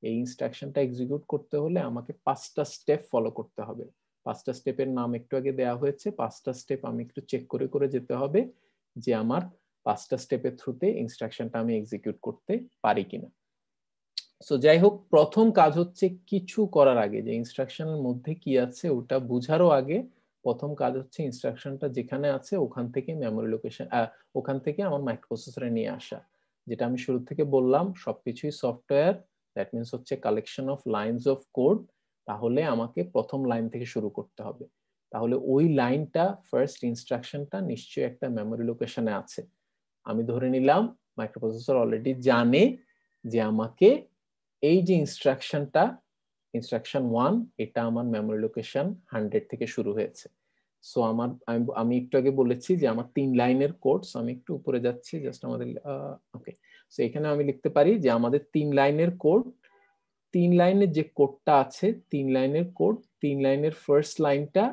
এই ইনস্ট্রাকশনটা এক্সিকিউট করতে হলে আমাকে পাঁচটা স্টেপ ফলো করতে হবে পাঁচটা স্টেপের নাম একটু আগে দেয়া হয়েছে পাঁচটা স্টেপ আমি একটু চেক করে করে যেতে হবে যে আমার পাঁচটা স্টেপের থ্রুতে ইনস্ট্রাকশনটা আমি এক্সিকিউট করতে পারি কিনা সো যাই হোক প্রথম কাজ হচ্ছে কিছু করার আগে যে ইনস্ট্রাকশনের মধ্যে কি আছে ওটা বুঝারও আগে প্রথম কাজ হচ্ছে ইনস্ট্রাকশনটা যেখানে আছে ওখান থেকে মেমোরি লোকেশন ওখান থেকে আমার মাইক্রোপ্রসেসরে নিয়ে আসা যেটা আমি শুরু থেকে বললাম সবকিছুই সফটওয়্যার দ্যাট মিনস হচ্ছে collection of lines of code তাহলে আমাকে প্রথম লাইন থেকে শুরু করতে হবে তাহলে ওই লাইনটা ফার্স্ট ইনস্ট্রাকশনটা নিশ্চয়ই একটা মেমোরি লোকেশনে আছে আমি ধরে নিলাম মাইক্রোপ্রসেসর অলরেডি জানে যে আমাকে এই যে ইনস্ট্রাকশনটা ইনস্ট্রাকশন ওয়ান এটা আমার মেমোরি লোকেশন হান্ড্রেড থেকে শুরু হয়েছে সো আমার আমি একটু আগে বলেছি যে আমার তিন লাইনের কোর্স আমি একটু উপরে যাচ্ছি জাস্ট আমাদের ওকে সো এখানে আমি লিখতে পারি যে আমাদের তিন লাইনের কোড তিন লাইনের যে কোডটা আছে তিন লাইনের কোড তিন লাইনের ফার্স্ট লাইনটা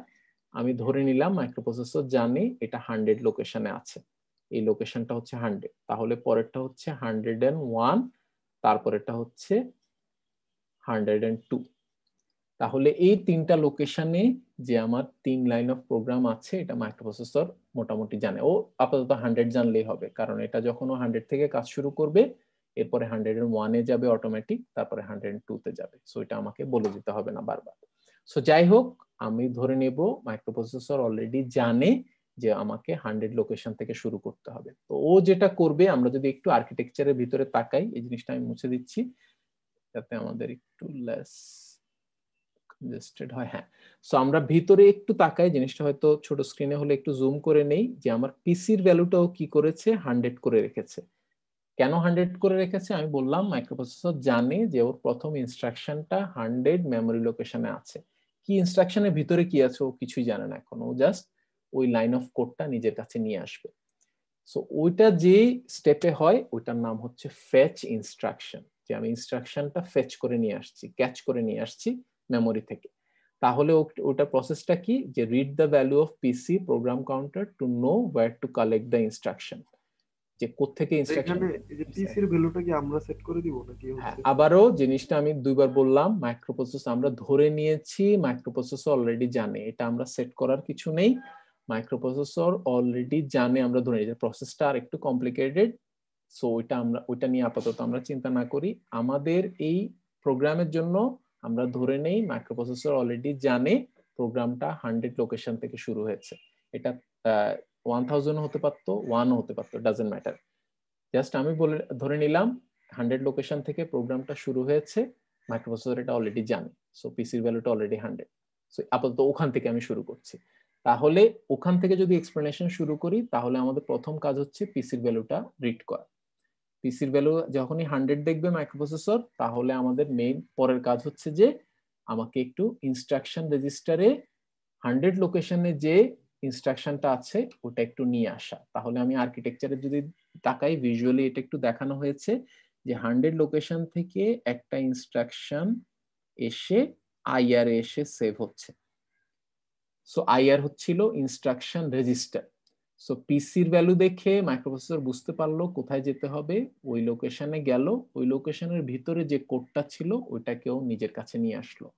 আমি ধরে নিলাম মাইক্রোপ্রসেসর জানে এটা হান্ড্রেড লোকেশনে আছে এই লোকেশনটা হচ্ছে হান্ড্রেড তাহলে পরেরটা হচ্ছে হান্ড্রেড অ্যান্ড ওয়ান তারপরেরটা হচ্ছে হান্ড্রেড অ্যান্ড টু তাহলে এই তিনটা লোকেশনে যে আমার তিন লাইন অফ প্রোগ্রাম আছে এটা মাইক্রোপ্রসেসর মোটামুটি জানে ও আপাতত হান্ড্রেড জানলেই হবে কারণ এটা যখন ও হান্ড্রেড থেকে কাজ শুরু করবে এরপরে হান্ড্রেড এন্ড ওয়ানে যাবে অটোমেটিক তারপরে হান্ড্রেড এন্ড টুতে যাবে সো এটা আমাকে বলে দিতে হবে না বারবার সো যাই হোক আমি ধরে নেব মাইক্রোপ্রসেসর অলরেডি জানে যে আমাকে হান্ড্রেড লোকেশন থেকে শুরু করতে হবে তো ও যেটা করবে আমরা যদি একটু আর্কিটেকচারের ভিতরে তাকাই এই জিনিসটা আমি মুছে দিচ্ছি যাতে আমাদের একটু লেস রেজিস্টার্ড হয় হ্যাঁ সো আমরা ভিতরে একটু তাকাই জিনিসটা হয়তো ছোট স্ক্রিনে হলে একটু জুম করে নেই যে আমার পিসির ভ্যালুটাও কি করেছে হান্ড্রেড করে রেখেছে কেন হান্ড্রেড করে রেখেছে আমি বললাম মাইক্রোপ্রসেসর জানে যে ওর প্রথম ইনস্ট্রাকশনটা হান্ড্রেড মেমোরি লোকেশনে আছে কি ইনস্ট্রাকশনের ভিতরে কি আছে ও কিছুই জানে না এখন ও জাস্ট ওই লাইন অফ কোডটা নিজের কাছে নিয়ে আসবে সো ওইটা যে স্টেপে হয় ওইটার নাম হচ্ছে ফেচ ইনস্ট্রাকশন যে আমি ইনস্ট্রাকশনটা ফেচ করে নিয়ে আসছি ক্যাচ করে নিয়ে আসছি মেমোরি থেকে তাহলে ওটা প্রসেসটা কি যে read the value of PC program counter to know where to collect the instruction যে কোথ থেকে ইনস্ট্রাকশন পিসির ভ্যালুটা কি আমরা সেট করে দিব নাকি হ্যাঁ, আবারও জিনিসটা আমি দুইবার বললাম মাইক্রোপ্রসেস আমরা ধরে নিয়েছি মাইক্রোপ্রসেস অলরেডি জানে এটা আমরা সেট করার কিছু নেই মাইক্রোপ্রসেসর অলরেডি জানে আমরা ধরে নিয়েছি প্রসেসটা আর একটু কমপ্লিকেটেড সো ওইটা আমরা ওইটা নিয়ে আপাতত আমরা চিন্তা না করি আমাদের এই প্রোগ্রামের জন্য আমরা ধরে নেই মাইক্রোপ্রসেসর অলরেডি জানে প্রোগ্রামটা হান্ড্রেড লোকেশন থেকে শুরু হয়েছে এটা ওয়ান থাউজেন্ড হতে পারতো ওয়ান হতে পারতো ডাজেন্ট ম্যাটার জাস্ট আমি বলে ধরে নিলাম হান্ড্রেড লোকেশন থেকে প্রোগ্রামটা শুরু হয়েছে মাইক্রোপ্রসেসর এটা অলরেডি জানে সো পিসির ভ্যালুটা অলরেডি হান্ড্রেড সো আপাতত ওখান থেকে আমি শুরু করছি তাহলে ওখান থেকে যদি এক্সপ্লেনেশন শুরু করি তাহলে আমাদের প্রথম কাজ হচ্ছে পিসির ভ্যালুটা রিড করা পিসির ভ্যালু যখনই হান্ড্রেড দেখবে মাইক্রোপ্রসেসর তাহলে আমাদের মেইন পরের কাজ হচ্ছে যে আমাকে একটু ইনস্ট্রাকশন রেজিস্টারে হান্ড্রেড লোকেশনে যে ইনস্ট্রাকশনটা আছে ওটা একটু নিয়ে আসা তাহলে আমি আর্কিটেকচারে যদি তাকাই ভিজুয়ালি এটা একটু দেখানো হয়েছে যে হান্ড্রেড লোকেশন থেকে একটা ইনস্ট্রাকশন এসে আইআর এসে সেভ হচ্ছে সো আইআর হচ্ছিল ইনস্ট্রাকশন রেজিস্টার সো পিসির ভ্যালু দেখে মাইক্রোপ্রসেসর বুঝতে পারলো কোথায় যেতে হবে ওই লোকেশনে গেল ওই লোকেশনের ভিতরে যে কোডটা ছিল ওইটাকেও নিজের কাছে নিয়ে আসলো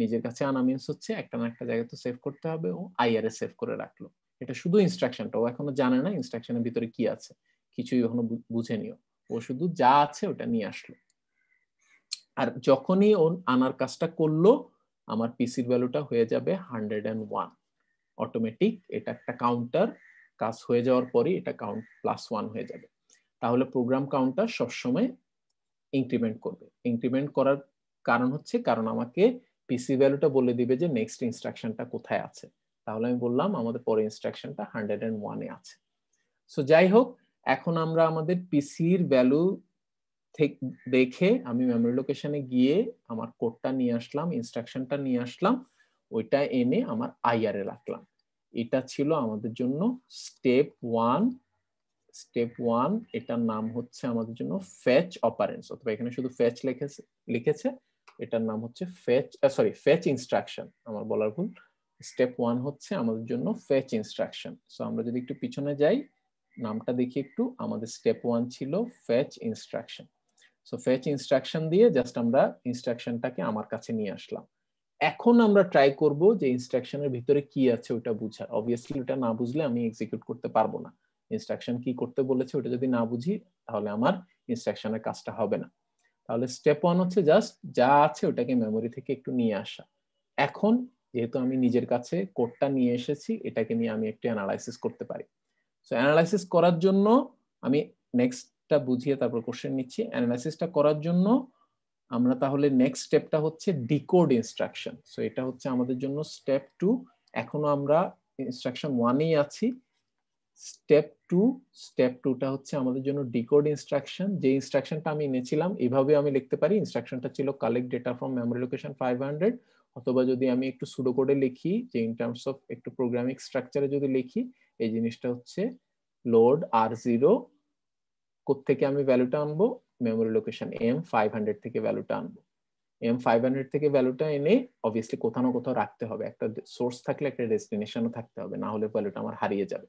নিজের কাছে আনা মিনস হচ্ছে একটা না একটা জায়গায় তো সেভ করতে হবে ও আইআরএ সেভ করে রাখলো এটা শুধু ইনস্ট্রাকশনটা ও এখনো জানে না ইনস্ট্রাকশনের ভিতরে কি আছে কিছুই এখনো বুঝে নিও ও শুধু যা আছে ওটা নিয়ে আসলো আর যখনই ও আনার কাজটা করলো আমার পিসির ভ্যালুটা হয়ে যাবে হান্ড্রেড অ্যান্ড ওয়ান অটোমেটিক এটা একটা কাউন্টার কাজ হয়ে যাওয়ার পরে এটা কাউন্ট প্লাস ওয়ান হয়ে যাবে তাহলে প্রোগ্রাম কাউন্টটা সবসময় ইনক্রিমেন্ট করবে ইনক্রিমেন্ট করার কারণ হচ্ছে কারণ আমাকে পিসি ভ্যালুটা বলে দিবে যে নেক্সট ইনস্ট্রাকশনটা কোথায় আছে তাহলে আমি বললাম আমাদের পরে ইনস্ট্রাকশনটা হান্ড্রেড অ্যান্ড ওয়ানে আছে সো যাই হোক এখন আমরা আমাদের পিসির ভ্যালু দেখে আমি মেমোরি লোকেশনে গিয়ে আমার কোডটা নিয়ে আসলাম ইনস্ট্রাকশনটা নিয়ে আসলাম ওইটা এনে আমার আইআরে রাখলাম এটা ছিল আমাদের জন্য স্টেপ ওয়ান স্টেপ ওয়ান এটার নাম হচ্ছে আমাদের জন্য ফ্যাচ অপারেন্স অথবা এখানে শুধু ফ্যাচ লিখেছে লিখেছে এটার নাম হচ্ছে ফ্যাচ সরি ফ্যাচ ইনস্ট্রাকশন আমার বলার ভুল স্টেপ ওয়ান হচ্ছে আমাদের জন্য ফ্যাচ ইনস্ট্রাকশন সো আমরা যদি একটু পিছনে যাই নামটা দেখি একটু আমাদের স্টেপ ওয়ান ছিল fetch instruction so fetch instruction দিয়ে জাস্ট আমরা ইনস্ট্রাকশনটাকে আমার কাছে নিয়ে আসলাম এখন আমরা ট্রাই করব যে ইনস্ট্রাকশনের ভিতরে কি আছে ওটা বুঝার অবভিয়াসলি ওটা না বুঝলে আমি এক্সিকিউট করতে পারবো না ইনস্ট্রাকশন কি করতে বলেছে ওটা যদি না বুঝি তাহলে আমার ইনস্ট্রাকশনের কাজটা হবে না তাহলে স্টেপ ওয়ান হচ্ছে জাস্ট যা আছে ওটাকে মেমোরি থেকে একটু নিয়ে আসা এখন যেহেতু আমি নিজের কাছে কোডটা নিয়ে এসেছি এটাকে নিয়ে আমি একটু অ্যানালাইসিস করতে পারি সো অ্যানালাইসিস করার জন্য আমি নেক্সটটা বুঝিয়ে তারপর কোশ্চেন নিচ্ছি অ্যানালাইসিসটা করার জন্য আমরা তাহলে নেক্সট স্টেপটা হচ্ছে ডিকোড ইনস্ট্রাকশন সো এটা হচ্ছে আমাদের জন্য স্টেপ টু এখনো আমরা ইনস্ট্রাকশন ওয়ানেই আছি স্টেপ টু স্টেপ টুটা হচ্ছে আমাদের জন্য ডিকোড ইনস্ট্রাকশন যে ইনস্ট্রাকশনটা আমি এনেছিলাম এভাবে আমি লিখতে পারি ইনস্ট্রাকশনটা ছিল collect data from memory location five hundred অথবা যদি আমি একটু সুডো কোডে লিখি যে ইন টার্মস অফ একটু প্রোগ্রামিং স্ট্রাকচারে যদি লিখি এই জিনিসটা হচ্ছে লোড আর জিরো কোথেকে আমি ভ্যালুটা আনবো memory location M five hundred থেকে ভ্যালুটা আনবো এম ফাইভ হান্ড্রেড থেকে ভ্যালুটা এনে অবভিয়াসলি কোথাও না কোথাও রাখতে হবে একটা সোর্স থাকলে একটা ডেস্টিনেশনও থাকতে হবে না হলে ভ্যালুটা আমার হারিয়ে যাবে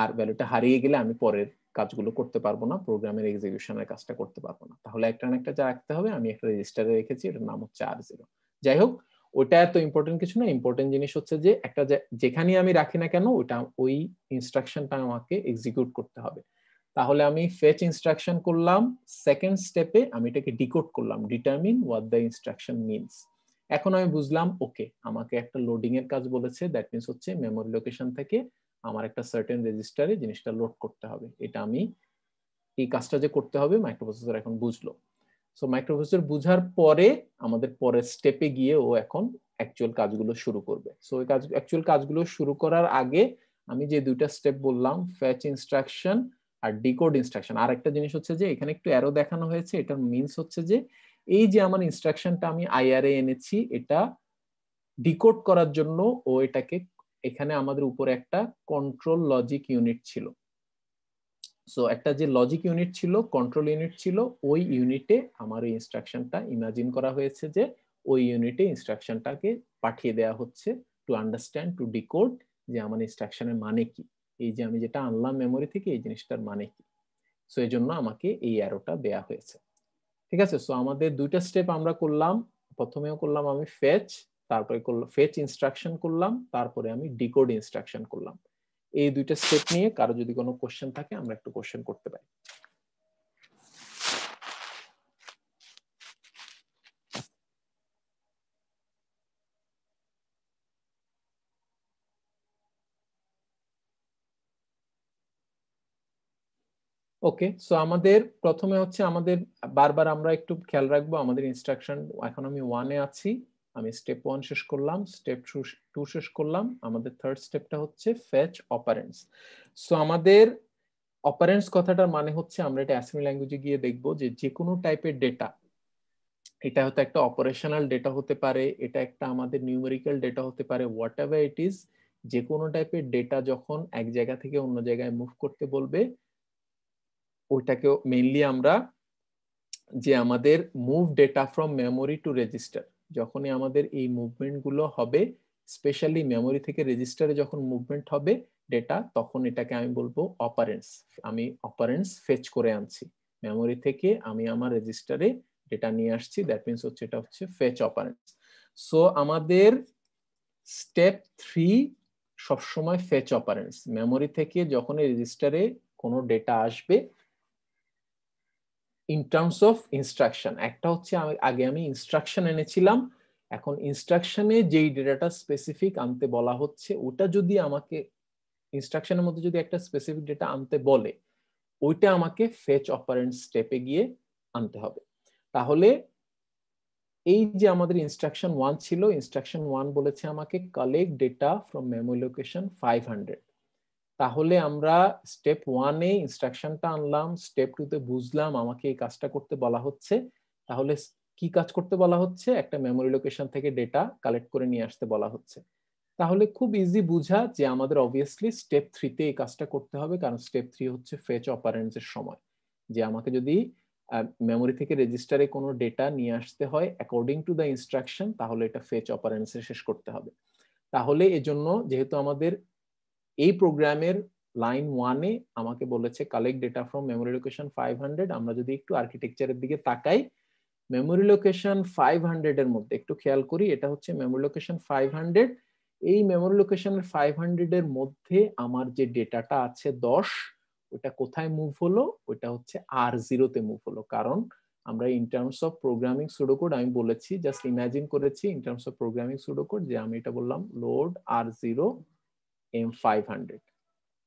আর ভ্যালুটা হারিয়ে গেলে আমি পরের কাজগুলো করতে পারবো না প্রোগ্রামের এক্সিকিউশনের কাজটা করতে পারবো না তাহলে একটা না একটা যা রাখতে হবে আমি একটা রেজিস্টারে রেখেছি এটার নাম হচ্ছে আর জিরো যাই হোক ওটা এত ইম্পর্টেন্ট কিছু না ইম্পর্টেন্ট জিনিস হচ্ছে যে একটা যেখানে আমি রাখি না কেন ওটা ওই ইনস্ট্রাকশনটা আমাকে এক্সিকিউট করতে হবে তাহলে আমি ফেচ ইনস্ট্রাকশন করলাম সেকেন্ড স্টেপে আমি এটাকে ডিকোড করলাম determine what the instruction means এখন আমি বুঝলাম ওকে আমাকে একটা লোডিং এর কাজ বলেছে দ্যাট মিনস হচ্ছে মেমোরি লোকেশন থেকে আমার একটা সার্টেন রেজিস্টারে জিনিসটা লোড করতে হবে এটা আমি এই কাজটা যে করতে হবে মাইক্রোপ্রসেসর এখন বুঝলো সো মাইক্রোপ্রসেসর বুঝার পরে আমাদের পরের স্টেপে গিয়ে ও এখন অ্যাকচুয়াল কাজগুলো শুরু করবে সো এই কাজ অ্যাকচুয়াল কাজগুলো শুরু করার আগে আমি যে দুইটা স্টেপ বললাম ফ্যাচ ইনস্ট্রাকশন আর ডিকোড ইনস্ট্রাকশন আর একটা জিনিস হচ্ছে যে এখানে একটু অ্যারো দেখানো হয়েছে এটার মিনস হচ্ছে যে এই যে আমার ইনস্ট্রাকশনটা আমি আইআরএ এনেছি এটা ডিকোড করার জন্য ও এটাকে এখানে আমাদের উপরে একটা কন্ট্রোল লজিক ইউনিট ছিল সো একটা যে লজিক ইউনিট ছিল কন্ট্রোল ইউনিট ছিল ওই ইউনিটে আমার ওই ইনস্ট্রাকশনটা ইমাজিন করা হয়েছে যে ওই ইউনিটে ইনস্ট্রাকশনটাকে পাঠিয়ে দেয়া হচ্ছে টু আন্ডারস্ট্যান্ড টু ডিকোড যে আমার ইনস্ট্রাকশনের মানে কি এই যে আমি যেটা আনলাম মেমোরি থেকে এই জিনিসটার মানে কি সো এই জন্য আমাকে এই অ্যারোটা দেয়া হয়েছে ঠিক আছে সো আমাদের দুইটা স্টেপ আমরা করলাম প্রথমেও করলাম আমি ফেচ তারপরে করলাম ফেচ ইনস্ট্রাকশন করলাম তারপরে আমি ডিকোড ইনস্ট্রাকশন করলাম এই দুইটা স্টেপ নিয়ে কারো যদি কোনো কোশ্চেন থাকে আমরা একটু কোশ্চেন করতে পারি ওকে সো আমাদের প্রথমে হচ্ছে আমাদের বারবার আমরা একটু খেয়াল রাখবো আমাদের ইনস্ট্রাকশন এখন আমি ওয়ানে আছি আমি স্টেপ ওয়ান শেষ করলাম স্টেপ টু শেষ করলাম আমাদের থার্ড স্টেপটা হচ্ছে ফেচ অপারেন্স সো আমাদের অপারেন্স কথাটার মানে হচ্ছে আমরা এটা অ্যাসেম্বলি ল্যাঙ্গুয়েজে গিয়ে দেখবো যে যে কোনো টাইপের ডেটা এটা হয়তো একটা অপারেশনাল ডেটা হতে পারে এটা একটা আমাদের নিউমেরিক্যাল ডেটা হতে পারে হোয়াট এভার ইট ইজ যে কোনো টাইপের ডেটা যখন এক জায়গা থেকে অন্য জায়গায় মুভ করতে বলবে ওইটাকেও মেইনলি আমরা যে আমাদের move data from memory to register যখনই আমাদের এই মুভমেন্টগুলো হবে স্পেশালি মেমোরি থেকে রেজিস্টারে যখন মুভমেন্ট হবে ডেটা তখন এটাকে আমি বলবো অপারেন্স আমি অপারেন্স ফেচ করে আনছি মেমোরি থেকে আমি আমার রেজিস্টারে ডেটা নিয়ে আসছি দ্যাট মিনস হচ্ছে এটা হচ্ছে ফেচ অপারেন্স সো আমাদের স্টেপ থ্রি সবসময় ফেচ অপারেন্স মেমোরি থেকে যখন রেজিস্টারে কোনো ডেটা আসবে ইন টার্মস অফ ইনস্ট্রাকশন একটা হচ্ছে আমি আগে আমি ইনস্ট্রাকশন এনেছিলাম এখন ইনস্ট্রাকশনে যেই ডেটাটা স্পেসিফিক আনতে বলা হচ্ছে ওটা যদি আমাকে ইনস্ট্রাকশনের মধ্যে যদি একটা স্পেসিফিক ডেটা আনতে বলে ওইটা আমাকে ফেচ অপারেন্ট স্টেপে গিয়ে আনতে হবে তাহলে এই যে আমাদের ইনস্ট্রাকশন ওয়ান ছিল ইনস্ট্রাকশন ওয়ান বলেছে আমাকে collect data from memory location five hundred তাহলে আমরা স্টেপ ওয়ানে ইনস্ট্রাকশনটা আনলাম স্টেপ টুতে বুঝলাম আমাকে এই কাজটা করতে বলা হচ্ছে তাহলে কি কাজ করতে বলা হচ্ছে একটা মেমোরি লোকেশন থেকে ডেটা কালেক্ট করে নিয়ে আসতে বলা হচ্ছে তাহলে খুব ইজি বুঝা যে আমাদের অবভিয়াসলি স্টেপ থ্রিতে এই কাজটা করতে হবে কারণ স্টেপ থ্রি হচ্ছে ফেচ অপারেন্সের সময় যে আমাকে যদি মেমোরি থেকে রেজিস্টারে কোনো ডেটা নিয়ে আসতে হয় অ্যাকর্ডিং টু দ্য ইনস্ট্রাকশন তাহলে এটা ফেচ অপারেন্সে শেষ করতে হবে তাহলে এজন্য যেহেতু আমাদের এই প্রোগ্রামের লাইন ওয়ানে আমাকে বলেছে collect data from memory location five hundred আমরা যদি একটু আর্কিটেকচারের দিকে তাকাই মেমোরি লোকেশন ফাইভ হান্ড্রেড এর মধ্যে একটু খেয়াল করি এটা হচ্ছে মেমোরি লোকেশন ফাইভ হান্ড্রেড এই মেমোরি লোকেশনের ফাইভ হান্ড্রেড এর মধ্যে আমার যে ডেটাটা আছে দশ ওটা কোথায় মুভ হলো ওটা হচ্ছে আর জিরোতে মুভ হলো কারণ আমরা in terms of programming pseudocode আমি বলেছি জাস্ট ইমাজিন করেছি in terms of programming pseudocode যে আমি এটা বললাম লোড আর জিরো এম ফাইভ হান্ড্রেড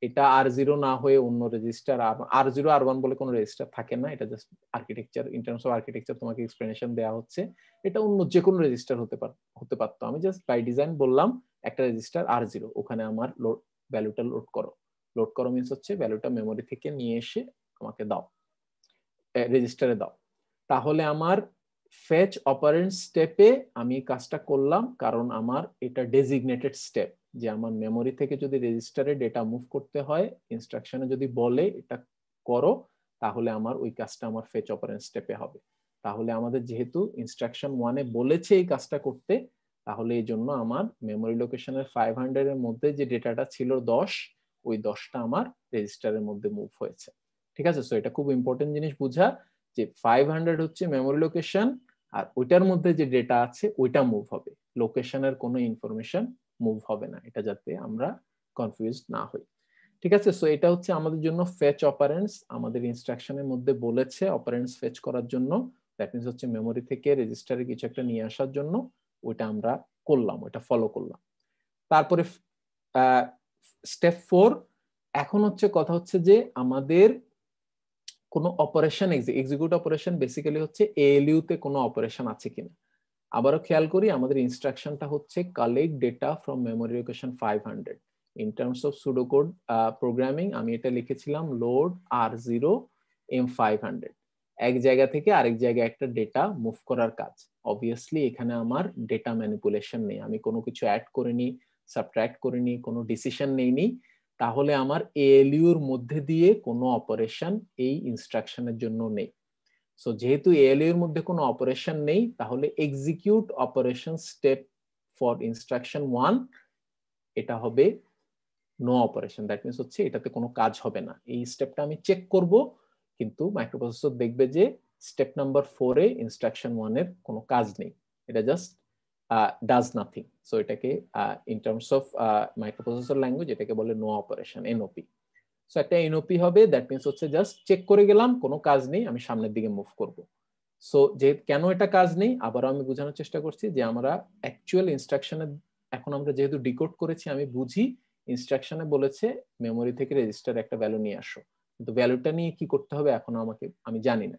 এটা আর জিরো না হয়ে অন্য রেজিস্টার আর আর জিরো আর ওয়ান বলে কোনো রেজিস্টার থাকে না এটা just architecture in terms of architecture তোমাকে এক্সপ্লেনেশন দেওয়া হচ্ছে এটা অন্য যে কোনো রেজিস্টার হতে পার হতে পারতো আমি জাস্ট বাই ডিজাইন বললাম একটা রেজিস্টার আর জিরো ওখানে আমার লোড ভ্যালুটা লোড করো লোড করো মিনস হচ্ছে ভ্যালুটা মেমোরি থেকে নিয়ে এসে আমাকে দাও রেজিস্টারে দাও তাহলে আমার ফেচ অপারেন্ট স্টেপে আমি কাজটা করলাম কারণ আমার এটা ডেজিগনেটেড স্টেপ যে আমার মেমোরি থেকে যদি রেজিস্টারে ডেটা মুভ করতে হয় ইনস্ট্রাকশনে যদি বলে এটা করো তাহলে আমার ওই কাজটা আমার ফেচ অপারেন্ট স্টেপে হবে তাহলে আমাদের যেহেতু ইনস্ট্রাকশন ওয়ানে বলেছে এই কাজটা করতে তাহলে এই জন্য আমার মেমোরি লোকেশনের ফাইভ হান্ড্রেড এর মধ্যে যে ডেটাটা ছিল দশ ওই দশটা আমার রেজিস্টারের মধ্যে মুভ হয়েছে ঠিক আছে সো এটা খুব ইম্পর্টেন্ট জিনিস বুঝা যে ফাইভ হান্ড্রেড হচ্ছে মেমোরি লোকেশন আর ওইটার মধ্যে যে ডেটা আছে ওইটা মুভ হবে লোকেশনের কোনো ইনফরমেশন মুভ হবে না এটা যাতে আমরা কনফিউজ না হই ঠিক আছে সো এটা হচ্ছে আমাদের জন্য ফেচ অপারেন্স আমাদের ইনস্ট্রাকশনের মধ্যে বলেছে অপারেন্স ফেচ করার জন্য দ্যাট মিনস হচ্ছে মেমোরি থেকে রেজিস্টারে কিছু একটা নিয়ে আসার জন্য ওইটা আমরা করলাম ওইটা ফলো করলাম তারপরে স্টেপ ফোর এখন হচ্ছে কথা হচ্ছে যে আমাদের কোনো অপারেশন এক্সিকিউট অপারেশন বেসিক্যালি হচ্ছে এএলইউ তে কোনো অপারেশন আছে কিনা আবারও খেয়াল করি আমাদের ইনস্ট্রাকশনটা হচ্ছে collect data from memory location five hundred in terms of pseudocode programming আমি এটা লিখেছিলাম লোড আর জিরো এম ফাইভ হান্ড্রেড এক জায়গা থেকে আরেক জায়গায় একটা ডেটা মুভ করার কাজ অবভিয়াসলি এখানে আমার ডেটা ম্যানিপুলেশন নেই আমি কোনো কিছু অ্যাড করিনি সাবট্র্যাক্ট করিনি কোনো ডিসিশন নেইনি তাহলে আমার এএলইউর মধ্যে দিয়ে কোনো অপারেশন এই ইনস্ট্রাকশনের জন্য নেই সো যেহেতু এএলইউ এর মধ্যে কোনো অপারেশন নেই তাহলে execute operation step for instruction one এটা হবে নো অপারেশন দ্যাট মিনস হচ্ছে এটাতে কোনো কাজ হবে না এই স্টেপটা আমি চেক করব কিন্তু মাইক্রোপ্রসেসর দেখবে যে স্টেপ নাম্বার ফোরে ইনস্ট্রাকশন ওয়ানের কোনো কাজ নেই এটা জাস্ট ডাজ নাথিং সো এটাকে in terms of microprocessor language এটাকে বলে নো অপারেশন এনওপি সো একটা এনওপি হবে দ্যাট মিনস হচ্ছে জাস্ট চেক করে গেলাম কোনো কাজ নেই আমি সামনের দিকে মুভ করব সো যে কেন এটা কাজ নেই আবারও আমি বোঝানোর চেষ্টা করছি যে আমরা অ্যাকচুয়াল ইনস্ট্রাকশনে এখন আমরা যেহেতু ডিকোড করেছি আমি বুঝি ইনস্ট্রাকশনে বলেছে মেমোরি থেকে রেজিস্টার একটা ভ্যালু নিয়ে আসো কিন্তু ভ্যালুটা নিয়ে কি করতে হবে এখনো আমাকে আমি জানি না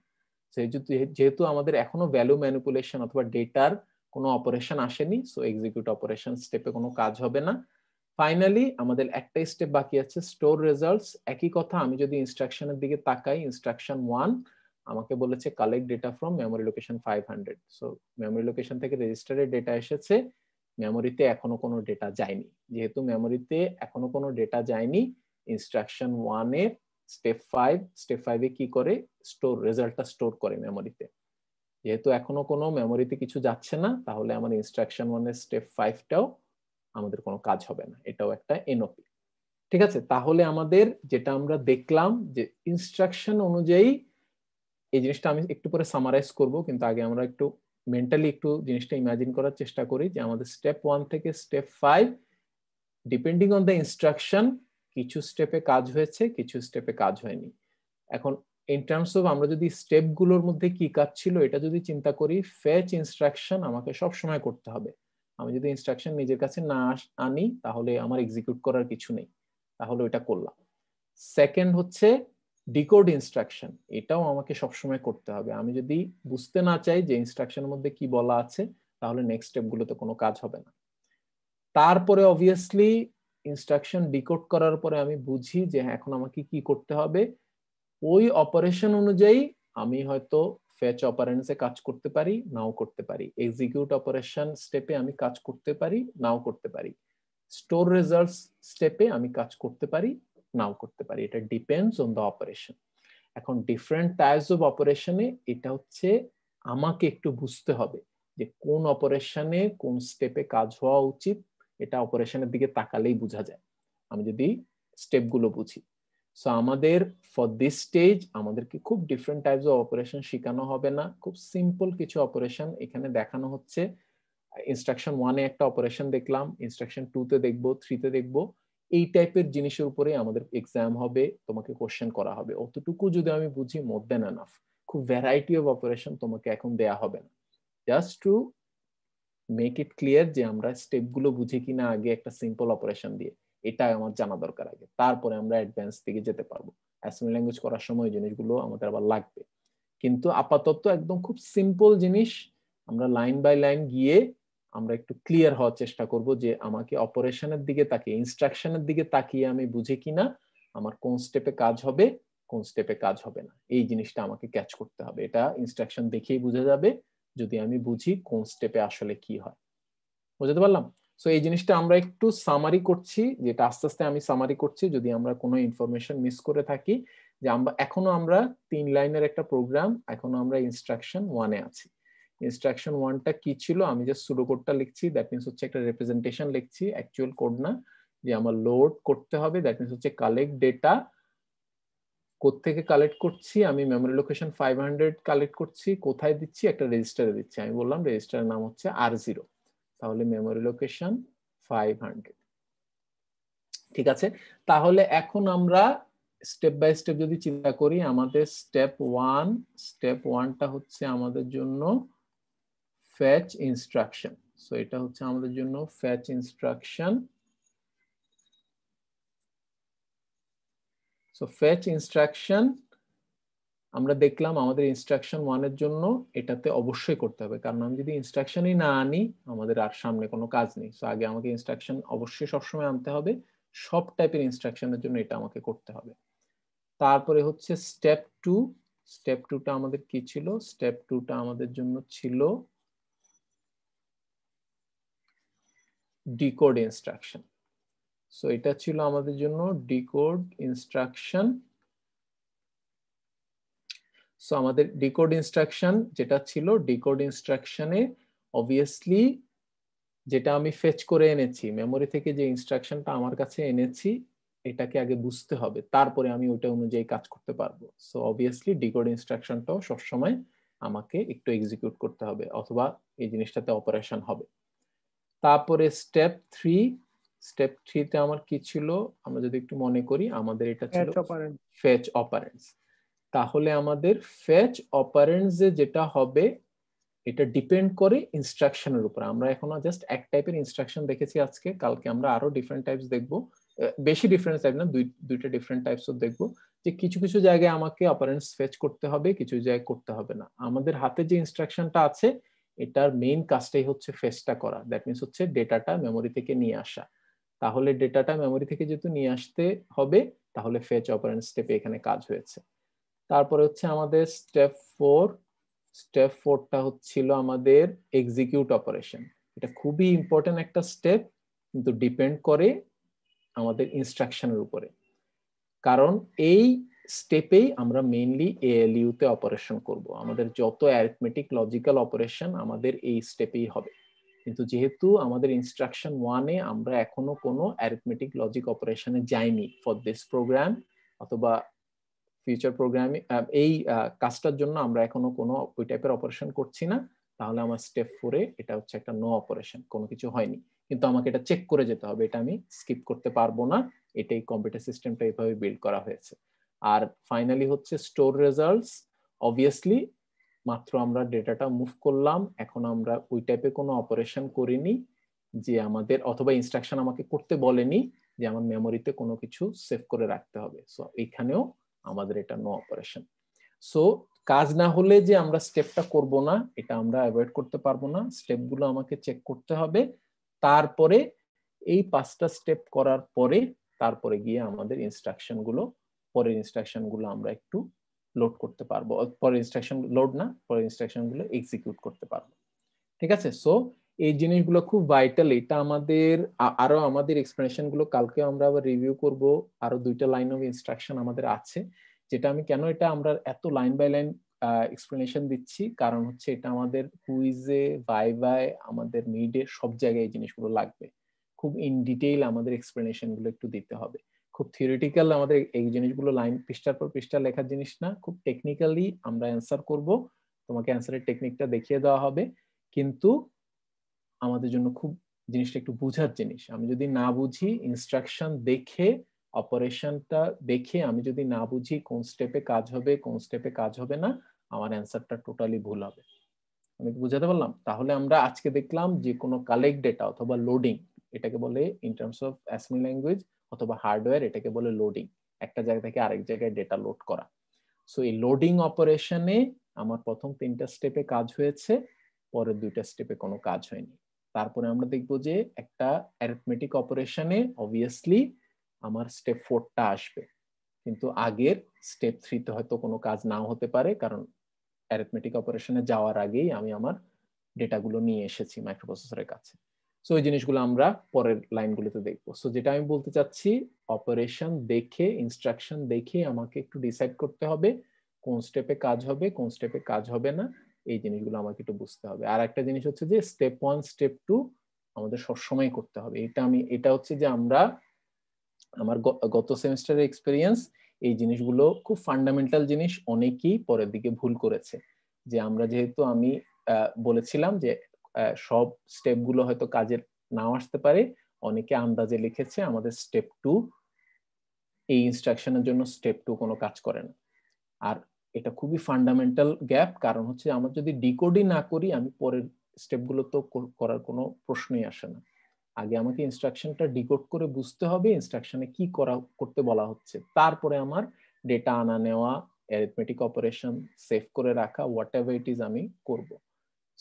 যেহেতু আমাদের এখনো ভ্যালু ম্যানিপুলেশন অথবা ডেটার কোনো অপারেশন আসেনি সো এক্সিকিউট অপারেশন স্টেপে কোনো কাজ হবে না ফাইনালি আমাদের একটা স্টেপ বাকি আছে স্টোর রেজাল্টস একই কথা আমি যদি ইনস্ট্রাকশনের দিকে তাকাই ইনস্ট্রাকশন ওয়ান আমাকে বলেছে collect data from memory location five hundred so memory location থেকে রেজিস্টারের ডেটা এসেছে মেমোরিতে এখনো কোনো ডেটা যায়নি যেহেতু মেমোরিতে এখনো কোনো ডেটা যায়নি ইনস্ট্রাকশন ওয়ানের স্টেপ ফাইভ স্টেপ ফাইভে কি করে স্টোর রেজাল্টটা স্টোর করে মেমোরিতে যেহেতু এখনো কোনো মেমোরিতে কিছু যাচ্ছে না তাহলে আমার ইনস্ট্রাকশন ওয়ানের স্টেপ ফাইভটাও আমাদের কোনো কাজ হবে না এটাও একটা এনওপি ঠিক আছে তাহলে আমাদের যেটা আমরা দেখলাম যে ইনস্ট্রাকশন অনুযায়ী এই জিনিসটা আমি একটু পরে সামারাইজ করব কিন্তু আগে আমরা একটু মেন্টালি একটু জিনিসটা ইমাজিন করার চেষ্টা করি যে আমাদের স্টেপ ওয়ান থেকে step five depending on the instruction কিছু স্টেপে কাজ হয়েছে কিছু স্টেপে কাজ হয়নি এখন ইন টার্মস অফ আমরা যদি স্টেপগুলোর মধ্যে কি কাজ ছিল এটা যদি চিন্তা করি ফেচ ইনস্ট্রাকশন আমাকে সবসময় করতে হবে আমি যদি ইনস্ট্রাকশন নিজের কাছে না আনি তাহলে আমার এক্সিকিউট করার কিছু নেই তাহলে ওইটা করলাম সেকেন্ড হচ্ছে ডিকোড ইনস্ট্রাকশন এটাও আমাকে সবসময় করতে হবে আমি যদি বুঝতে না চাই যে ইনস্ট্রাকশনের মধ্যে কি বলা আছে তাহলে নেক্সট স্টেপগুলোতে কোনো কাজ হবে না তারপরে অবভিয়াসলি ইনস্ট্রাকশন ডিকোড করার পরে আমি বুঝি যে হ্যাঁ, এখন আমাকে কি করতে হবে ওই অপারেশন অনুযায়ী আমি হয়তো ফেচ অপারেন্সে কাজ করতে পারি নাও করতে পারি এক্সিকিউট অপারেশন স্টেপে আমি কাজ করতে পারি নাও করতে পারি স্টোর রেজাল্ট স্টেপে আমি কাজ করতে পারি নাও করতে পারি এটা ডিপেন্ডস অন দ্য অপারেশন এখন ডিফারেন্ট টাইপস অফ অপারেশনে এটা হচ্ছে আমাকে একটু বুঝতে হবে যে কোন অপারেশনে কোন স্টেপে কাজ হওয়া উচিত এটা অপারেশনের দিকে তাকালেই বোঝা যায় আমি যদি স্টেপগুলো বুঝি সো আমাদের ফর দিস স্টেজ আমাদেরকে খুব ডিফারেন্ট টাইপস অফ অপারেশন শেখানো হবে না খুব সিম্পল কিছু অপারেশন এখানে দেখানো হচ্ছে ইনস্ট্রাকশন ওয়ানে একটা অপারেশন দেখলাম ইনস্ট্রাকশন টুতে দেখবো থ্রিতে দেখবো এই টাইপের জিনিসের উপরে আমাদের এক্সাম হবে তোমাকে কোশ্চেন করা হবে অতটুকু যদি আমি বুঝি মোর দেন এনাফ খুব ভ্যারাইটি অফ অপারেশন তোমাকে এখন দেয়া হবে না just to make it clear যে আমরা স্টেপগুলো বুঝি কিনা আগে একটা সিম্পল অপারেশন দিয়ে এটা আমার জানা দরকার আগে তারপরে আমরা অ্যাডভান্স দিকে যেতে পারবো অ্যাসেম্বলি ল্যাঙ্গুয়েজ করার সময় জিনিসগুলো আমাদের আবার লাগবে কিন্তু আপাতত একদম খুব সিম্পল জিনিস আমরা লাইন বাই লাইন গিয়ে আমরা একটু ক্লিয়ার হওয়ার চেষ্টা করব যে আমাকে অপারেশনের দিকে তাকিয়ে ইনস্ট্রাকশনের দিকে তাকিয়ে আমি বুঝি কিনা আমার কোন স্টেপে কাজ হবে কোন স্টেপে কাজ হবে না এই জিনিসটা আমাকে ক্যাচ করতে হবে এটা ইনস্ট্রাকশন দেখেই বোঝা যাবে যদি আমি বুঝি কোন স্টেপে আসলে কি হয় বুঝতে পারলাম সো এই জিনিসটা আমরা একটু সামারি করছি যেটা আস্তে আস্তে আমি সামারি করছি যদি আমরা কোনো ইনফরমেশন মিস করে থাকি যে আমরা এখনো আমরা তিন লাইনের একটা প্রোগ্রাম এখনো আমরা ইনস্ট্রাকশন ওয়ানে আছি ইনস্ট্রাকশন ওয়ানটা কি ছিল আমি যে সুডো কোডটা লিখছি দ্যাট মিনস হচ্ছে একটা রিপ্রেজেন্টেশন লিখছি অ্যাকচুয়াল কোড না যে আমার লোড করতে হবে দ্যাট মিনস হচ্ছে কালেক্ট ডেটা কোথেকে কালেক্ট করছি আমি memory location five hundred collect করছি কোথায় দিচ্ছি একটা রেজিস্টারে দিচ্ছি আমি বললাম রেজিস্টারের নাম হচ্ছে আর জিরো তাহলে মেমোরি লোকেশন ফাইভ হান্ড্রেড ঠিক আছে তাহলে এখন আমরা স্টেপ বাই স্টেপ যদি চিন্তা করি আমাদের স্টেপ ওয়ান স্টেপ ওয়ানটা হচ্ছে আমাদের জন্য ফ্যাচ ইনস্ট্রাকশন সো এটা হচ্ছে আমাদের জন্য fetch instruction so fetch instruction আমরা দেখলাম আমাদের ইনস্ট্রাকশন ওয়ানের জন্য এটাতে অবশ্যই করতে হবে কারণ আমি যদি ইনস্ট্রাকশনই না আনি আমাদের আর সামনে কোনো কাজ নেই সো আগে আমাকে ইনস্ট্রাকশন অবশ্যই সবসময় আনতে হবে সব টাইপের ইনস্ট্রাকশনের জন্য এটা আমাকে করতে হবে তারপরে হচ্ছে স্টেপ টু স্টেপ টুটা আমাদের কি ছিল স্টেপ টুটা আমাদের জন্য ছিল ডিকোড ইনস্ট্রাকশন সো এটা ছিল আমাদের জন্য ডিকোড ইনস্ট্রাকশন সো আমাদের ডিকোড ইনস্ট্রাকশন যেটা ছিল ডিকোড ইনস্ট্রাকশনে অবভিয়াসলি যেটা আমি ফেচ করে এনেছি মেমোরি থেকে যে ইনস্ট্রাকশনটা আমার কাছে এনেছি এটাকে আগে বুঝতে হবে তারপরে আমি ওটা অনুযায়ী কাজ করতে পারবো সো অবভিয়াসলি ডিকোড ইনস্ট্রাকশনটাও সবসময় আমাকে একটু এক্সিকিউট করতে হবে অথবা এই জিনিসটাতে অপারেশন হবে তারপরে স্টেপ থ্রি স্টেপ থ্রিতে আমার কি ছিল আমরা যদি একটু মনে করি আমাদের এটা ছিল ফেচ অপারেন্টস তাহলে আমাদের ফ্যাচ অপারেন্সে যেটা হবে এটা ডিপেন্ড করে ইনস্ট্রাকশনের উপর আমরা এখনো জাস্ট এক টাইপের ইনস্ট্রাকশন দেখেছি আজকে কালকে আমরা আরো ডিফারেন্ট টাইপস দেখব বেশি ডিফারেন্ট টাইপ না দুই দুইটা ডিফারেন্ট টাইপসও দেখব যে কিছু কিছু জায়গায় আমাকে অপারেন্স ফেচ করতে হবে কিছু জায়গায় করতে হবে না আমাদের হাতে যে ইনস্ট্রাকশনটা আছে এটার মেইন কাজটাই হচ্ছে ফেসটা করা দ্যাট মিনস হচ্ছে ডেটাটা মেমোরি থেকে নিয়ে আসা তাহলে ডেটাটা মেমোরি থেকে যেহেতু নিয়ে আসতে হবে তাহলে ফেচ অপারেন্স স্টেপে এখানে কাজ হয়েছে তারপরে হচ্ছে আমাদের স্টেপ ফোর স্টেপ ফোরটা হচ্ছিল আমাদের এক্সিকিউট অপারেশন এটা খুবই ইম্পর্টেন্ট একটা স্টেপ কিন্তু ডিপেন্ড করে আমাদের ইনস্ট্রাকশনের উপরে কারণ এই স্টেপেই আমরা মেইনলি এএলইউতে অপারেশন করব আমাদের যত অ্যারিথমেটিক লজিক্যাল অপারেশন আমাদের এই স্টেপেই হবে কিন্তু যেহেতু আমাদের ইনস্ট্রাকশন ওয়ানে আমরা এখনো কোনো অ্যারিথমেটিক লজিক অপারেশনে যাইনি ফর দিস প্রোগ্রাম অথবা ফিউচার প্রোগ্রামিং এই কাজটার জন্য আমরা এখনো কোনো ওই টাইপের অপারেশন করছি না তাহলে আমার স্টেপ ফোরে এটা হচ্ছে একটা নো অপারেশন কোনো কিছু হয়নি কিন্তু আমাকে এটা চেক করে যেতে হবে এটা আমি স্কিপ করতে পারবো না এটাই কম্পিউটার সিস্টেমটা এইভাবে বিল্ড করা হয়েছে আর ফাইনালি হচ্ছে স্টোর রেজাল্টস অবভিয়াসলি মাত্র আমরা ডেটাটা মুভ করলাম এখন আমরা ওই টাইপে কোনো অপারেশন করিনি যে আমাদের অথবা ইনস্ট্রাকশন আমাকে করতে বলেনি যে আমার মেমোরিতে কোনো কিছু সেভ করে রাখতে হবে সো এইখানেও আমাদের এটা নো অপারেশন সো কাজ না হলে যে আমরা স্টেপটা করব না এটা আমরা অ্যাভয়েড করতে পারবো না স্টেপগুলো আমাকে চেক করতে হবে তারপরে এই পাঁচটা স্টেপ করার পরে তারপরে গিয়ে আমাদের ইনস্ট্রাকশনগুলো পরের ইনস্ট্রাকশনগুলো আমরা একটু লোড করতে পারবো পরের ইনস্ট্রাকশন লোড না পরের ইনস্ট্রাকশনগুলো এক্সিকিউট করতে পারবো ঠিক আছে সো এই জিনিসগুলো খুব ভাইটাল এটা আমাদের আরো আমাদের এক্সপ্লেনেশন গুলো কালকে আমরা আবার রিভিউ করব আরো দুইটা লাইন অফ ইনস্ট্রাকশন আমাদের আছে যেটা আমি কেন এটা আমরা এত লাইন বাই লাইন এক্সপ্লেনেশন দিচ্ছি কারণ হচ্ছে এটা আমাদের কুইজে ভাই ভাই আমাদের মিডে সব জায়গায় এই জিনিসগুলো লাগবে খুব ইন ডিটেইল আমাদের এক্সপ্লেনেশন গুলো একটু দিতে হবে খুব থিওরিটিক্যাল আমাদের এই জিনিসগুলো লাইন পৃষ্ঠার পর পৃষ্ঠা লেখার জিনিস না খুব টেকনিক্যালি আমরা অ্যান্সার করব তোমাকে অ্যান্সারের টেকনিকটা দেখিয়ে দেওয়া হবে কিন্তু আমাদের জন্য খুব জিনিসটা একটু বুঝার জিনিস আমি যদি না বুঝি ইনস্ট্রাকশন দেখে অপারেশনটা দেখে আমি যদি না বুঝি কোন স্টেপে কাজ হবে কোন স্টেপে কাজ হবে না আমার অ্যান্সারটা টোটালি ভুল হবে আমি বুঝাতে পারলাম তাহলে আমরা আজকে দেখলাম যে কোনো কালেক্ট ডেটা অথবা লোডিং এটাকে বলে in terms of assembly language অথবা হার্ডওয়্যার এটাকে বলে লোডিং একটা জায়গা থেকে আরেক জায়গায় ডেটা লোড করা সো এই লোডিং অপারেশনে আমার প্রথম তিনটা স্টেপে কাজ হয়েছে পরের দুইটা স্টেপে কোনো কাজ হয়নি তারপরে আমরা দেখব যে একটা অ্যারিথমেটিক অপারেশনে অবভিয়াসলি আমার স্টেপ ফোরটা আসবে কিন্তু আগের স্টেপ থ্রিতে হয়তো কোনো কাজ নাও হতে পারে কারণ অ্যারিথমেটিক অপারেশনে যাওয়ার আগেই আমি আমার ডেটাগুলো নিয়ে এসেছি মাইক্রোপ্রসেসরের কাছে সো এই জিনিসগুলো আমরা পরের লাইনগুলোতে দেখবো সো যেটা আমি বলতে চাচ্ছি অপারেশন দেখে ইনস্ট্রাকশন দেখে আমাকে একটু ডিসাইড করতে হবে কোন স্টেপে কাজ হবে কোন স্টেপে কাজ হবে না এই জিনিসগুলো আমাকে একটু বুঝতে হবে আর একটা জিনিস হচ্ছে যে স্টেপ ওয়ান স্টেপ টু আমাদের সবসময় করতে হবে এটা আমি এটা হচ্ছে যে আমরা আমার গত সেমিস্টারের এক্সপিরিয়েন্স এই জিনিসগুলো খুব ফান্ডামেন্টাল জিনিস অনেকেই পরের দিকে ভুল করেছে যে আমরা যেহেতু আমি বলেছিলাম যে সব স্টেপগুলো হয়তো কাজের নাও আসতে পারে অনেকে আন্দাজে লিখেছে আমাদের স্টেপ টু এই ইনস্ট্রাকশনের জন্য স্টেপ টু কোনো কাজ করে না আর এটা খুবই ফান্ডামেন্টাল গ্যাপ কারণ হচ্ছে আমরা যদি ডিকোডই না করি আমি পরের স্টেপগুলো তো করার কোনো প্রশ্নই আসে না আগে আমাকে ইনস্ট্রাকশনটা ডিকোড করে বুঝতে হবে ইনস্ট্রাকশনে কি করা করতে বলা হচ্ছে তারপরে আমার ডেটা আনা নেওয়া অ্যারিথমেটিক অপারেশন সেভ করে রাখা হোয়াট এভার ইট ইজ আমি করব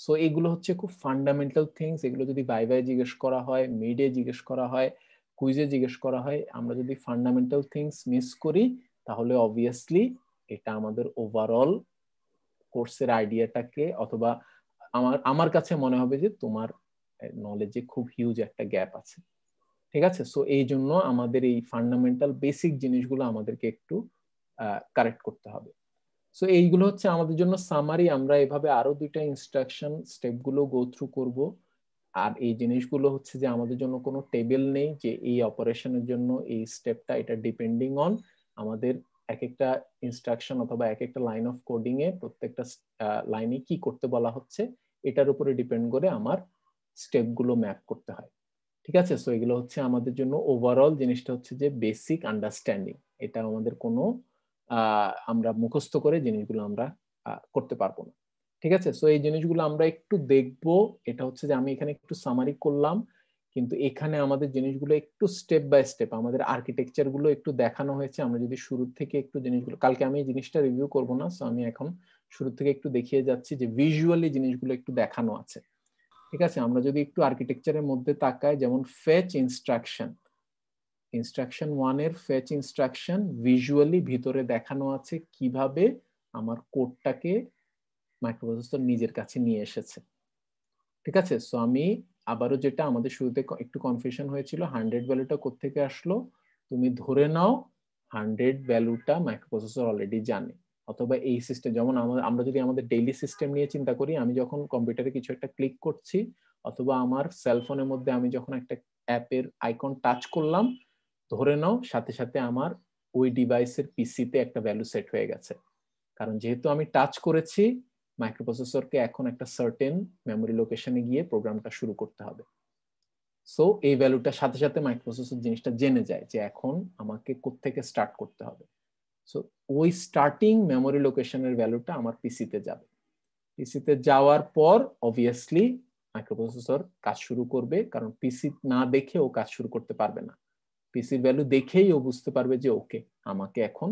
সো এগুলো হচ্ছে খুব ফান্ডামেন্টাল থিংস এগুলো যদি বাই বাই জিজ্ঞেস করা হয় মিডে জিজ্ঞেস করা হয় কুইজে জিজ্ঞেস করা হয় আমরা যদি ফান্ডামেন্টাল থিংস মিস করি তাহলে অবভিয়াসলি এটা আমাদের ওভারঅল কোর্সের আইডিয়াটাকে অথবা আমার আমার কাছে মনে হবে যে তোমার নলেজে খুব হিউজ একটা গ্যাপ আছে ঠিক আছে সো এই জন্য আমাদের এই ফান্ডামেন্টাল বেসিক জিনিসগুলো আমাদেরকে একটু কারেক্ট করতে হবে সো এইগুলো হচ্ছে আমাদের জন্য সামারি আমরা এভাবে আরো দুইটা ইনস্ট্রাকশন স্টেপগুলো গো থ্রু করবো আর এই জিনিসগুলো হচ্ছে যে আমাদের জন্য কোনো টেবিল নেই যে এই অপারেশনের জন্য এই স্টেপটা এটা ডিপেন্ডিং অন আমাদের এক একটা ইনস্ট্রাকশন অথবা এক একটা লাইন অফ কোডিং এ প্রত্যেকটা লাইনে কি করতে বলা হচ্ছে এটার উপরে ডিপেন্ড করে আমার স্টেপগুলো ম্যাপ করতে হয় ঠিক আছে সো এগুলো হচ্ছে আমাদের জন্য ওভারঅল জিনিসটা হচ্ছে যে বেসিক আন্ডারস্ট্যান্ডিং এটা আমাদের কোনো আমরা মুখস্থ করে জিনিসগুলো আমরা করতে পারবো না ঠিক আছে সো এই জিনিসগুলো আমরা একটু দেখব এটা হচ্ছে যে আমি এখানে একটু সামারি করলাম কিন্তু এখানে আমাদের জিনিসগুলো একটু স্টেপ বাই স্টেপ আমাদের আর্কিটেকচারগুলো একটু দেখানো হয়েছে আমরা যদি শুরু থেকে একটু জিনিসগুলো কালকে আমি জিনিসটা রিভিউ করব না সো আমি এখন শুরু থেকে একটু দেখিয়ে যাচ্ছি যে ভিজুয়ালি জিনিসগুলো একটু দেখানো আছে ঠিক আছে আমরা যদি একটু আর্কিটেকচারের মধ্যে তাকাই যেমন ফেচ ইনস্ট্রাকশন ইনস্ট্রাকশন ওয়ানের ফেচ ইনস্ট্রাকশন ভিজুয়ালি ভিতরে দেখানো আছে কিভাবে আমার কোডটাকে মাইক্রোপ্রসেসর নিজের কাছে নিয়ে এসেছে ঠিক আছে সো আমি আবারও যেটা আমাদের শুরুতে একটু কনফিউশন হয়েছিল হান্ড্রেড ভ্যালুটা কোথেকে আসলো তুমি ধরে নাও হান্ড্রেড ভ্যালুটা মাইক্রোপ্রসেসর অলরেডি জানে অথবা এই সিস্টেম যেমন আমরা যদি আমাদের ডেইলি সিস্টেম নিয়ে চিন্তা করি আমি যখন কম্পিউটারে কিছু একটা ক্লিক করছি অথবা আমার সেলফোনের মধ্যে আমি যখন একটা অ্যাপের আইকন টাচ করলাম ধরে নাও সাথে সাথে আমার ওই ডিভাইসের পিসিতে একটা ভ্যালু সেট হয়ে গেছে কারণ যেহেতু আমি টাচ করেছি মাইক্রোপ্রসেসরকে এখন একটা সার্টেন মেমোরি লোকেশনে গিয়ে প্রোগ্রামটা শুরু করতে হবে সো এই ভ্যালুটার সাথে সাথে মাইক্রোপ্রসেসর জিনিসটা জেনে যায় যে এখন আমাকে কোত্থেকে স্টার্ট করতে হবে সো ওই স্টার্টিং মেমোরি লোকেশনের ভ্যালুটা আমার পিসিতে যাবে পিসিতে যাওয়ার পর অবভিয়াসলি মাইক্রোপ্রসেসর কাজ শুরু করবে কারণ পিসি না দেখে ও কাজ শুরু করতে পারবে না পিসির ভ্যালু দেখেই ও বুঝতে পারবে যে ওকে আমাকে এখন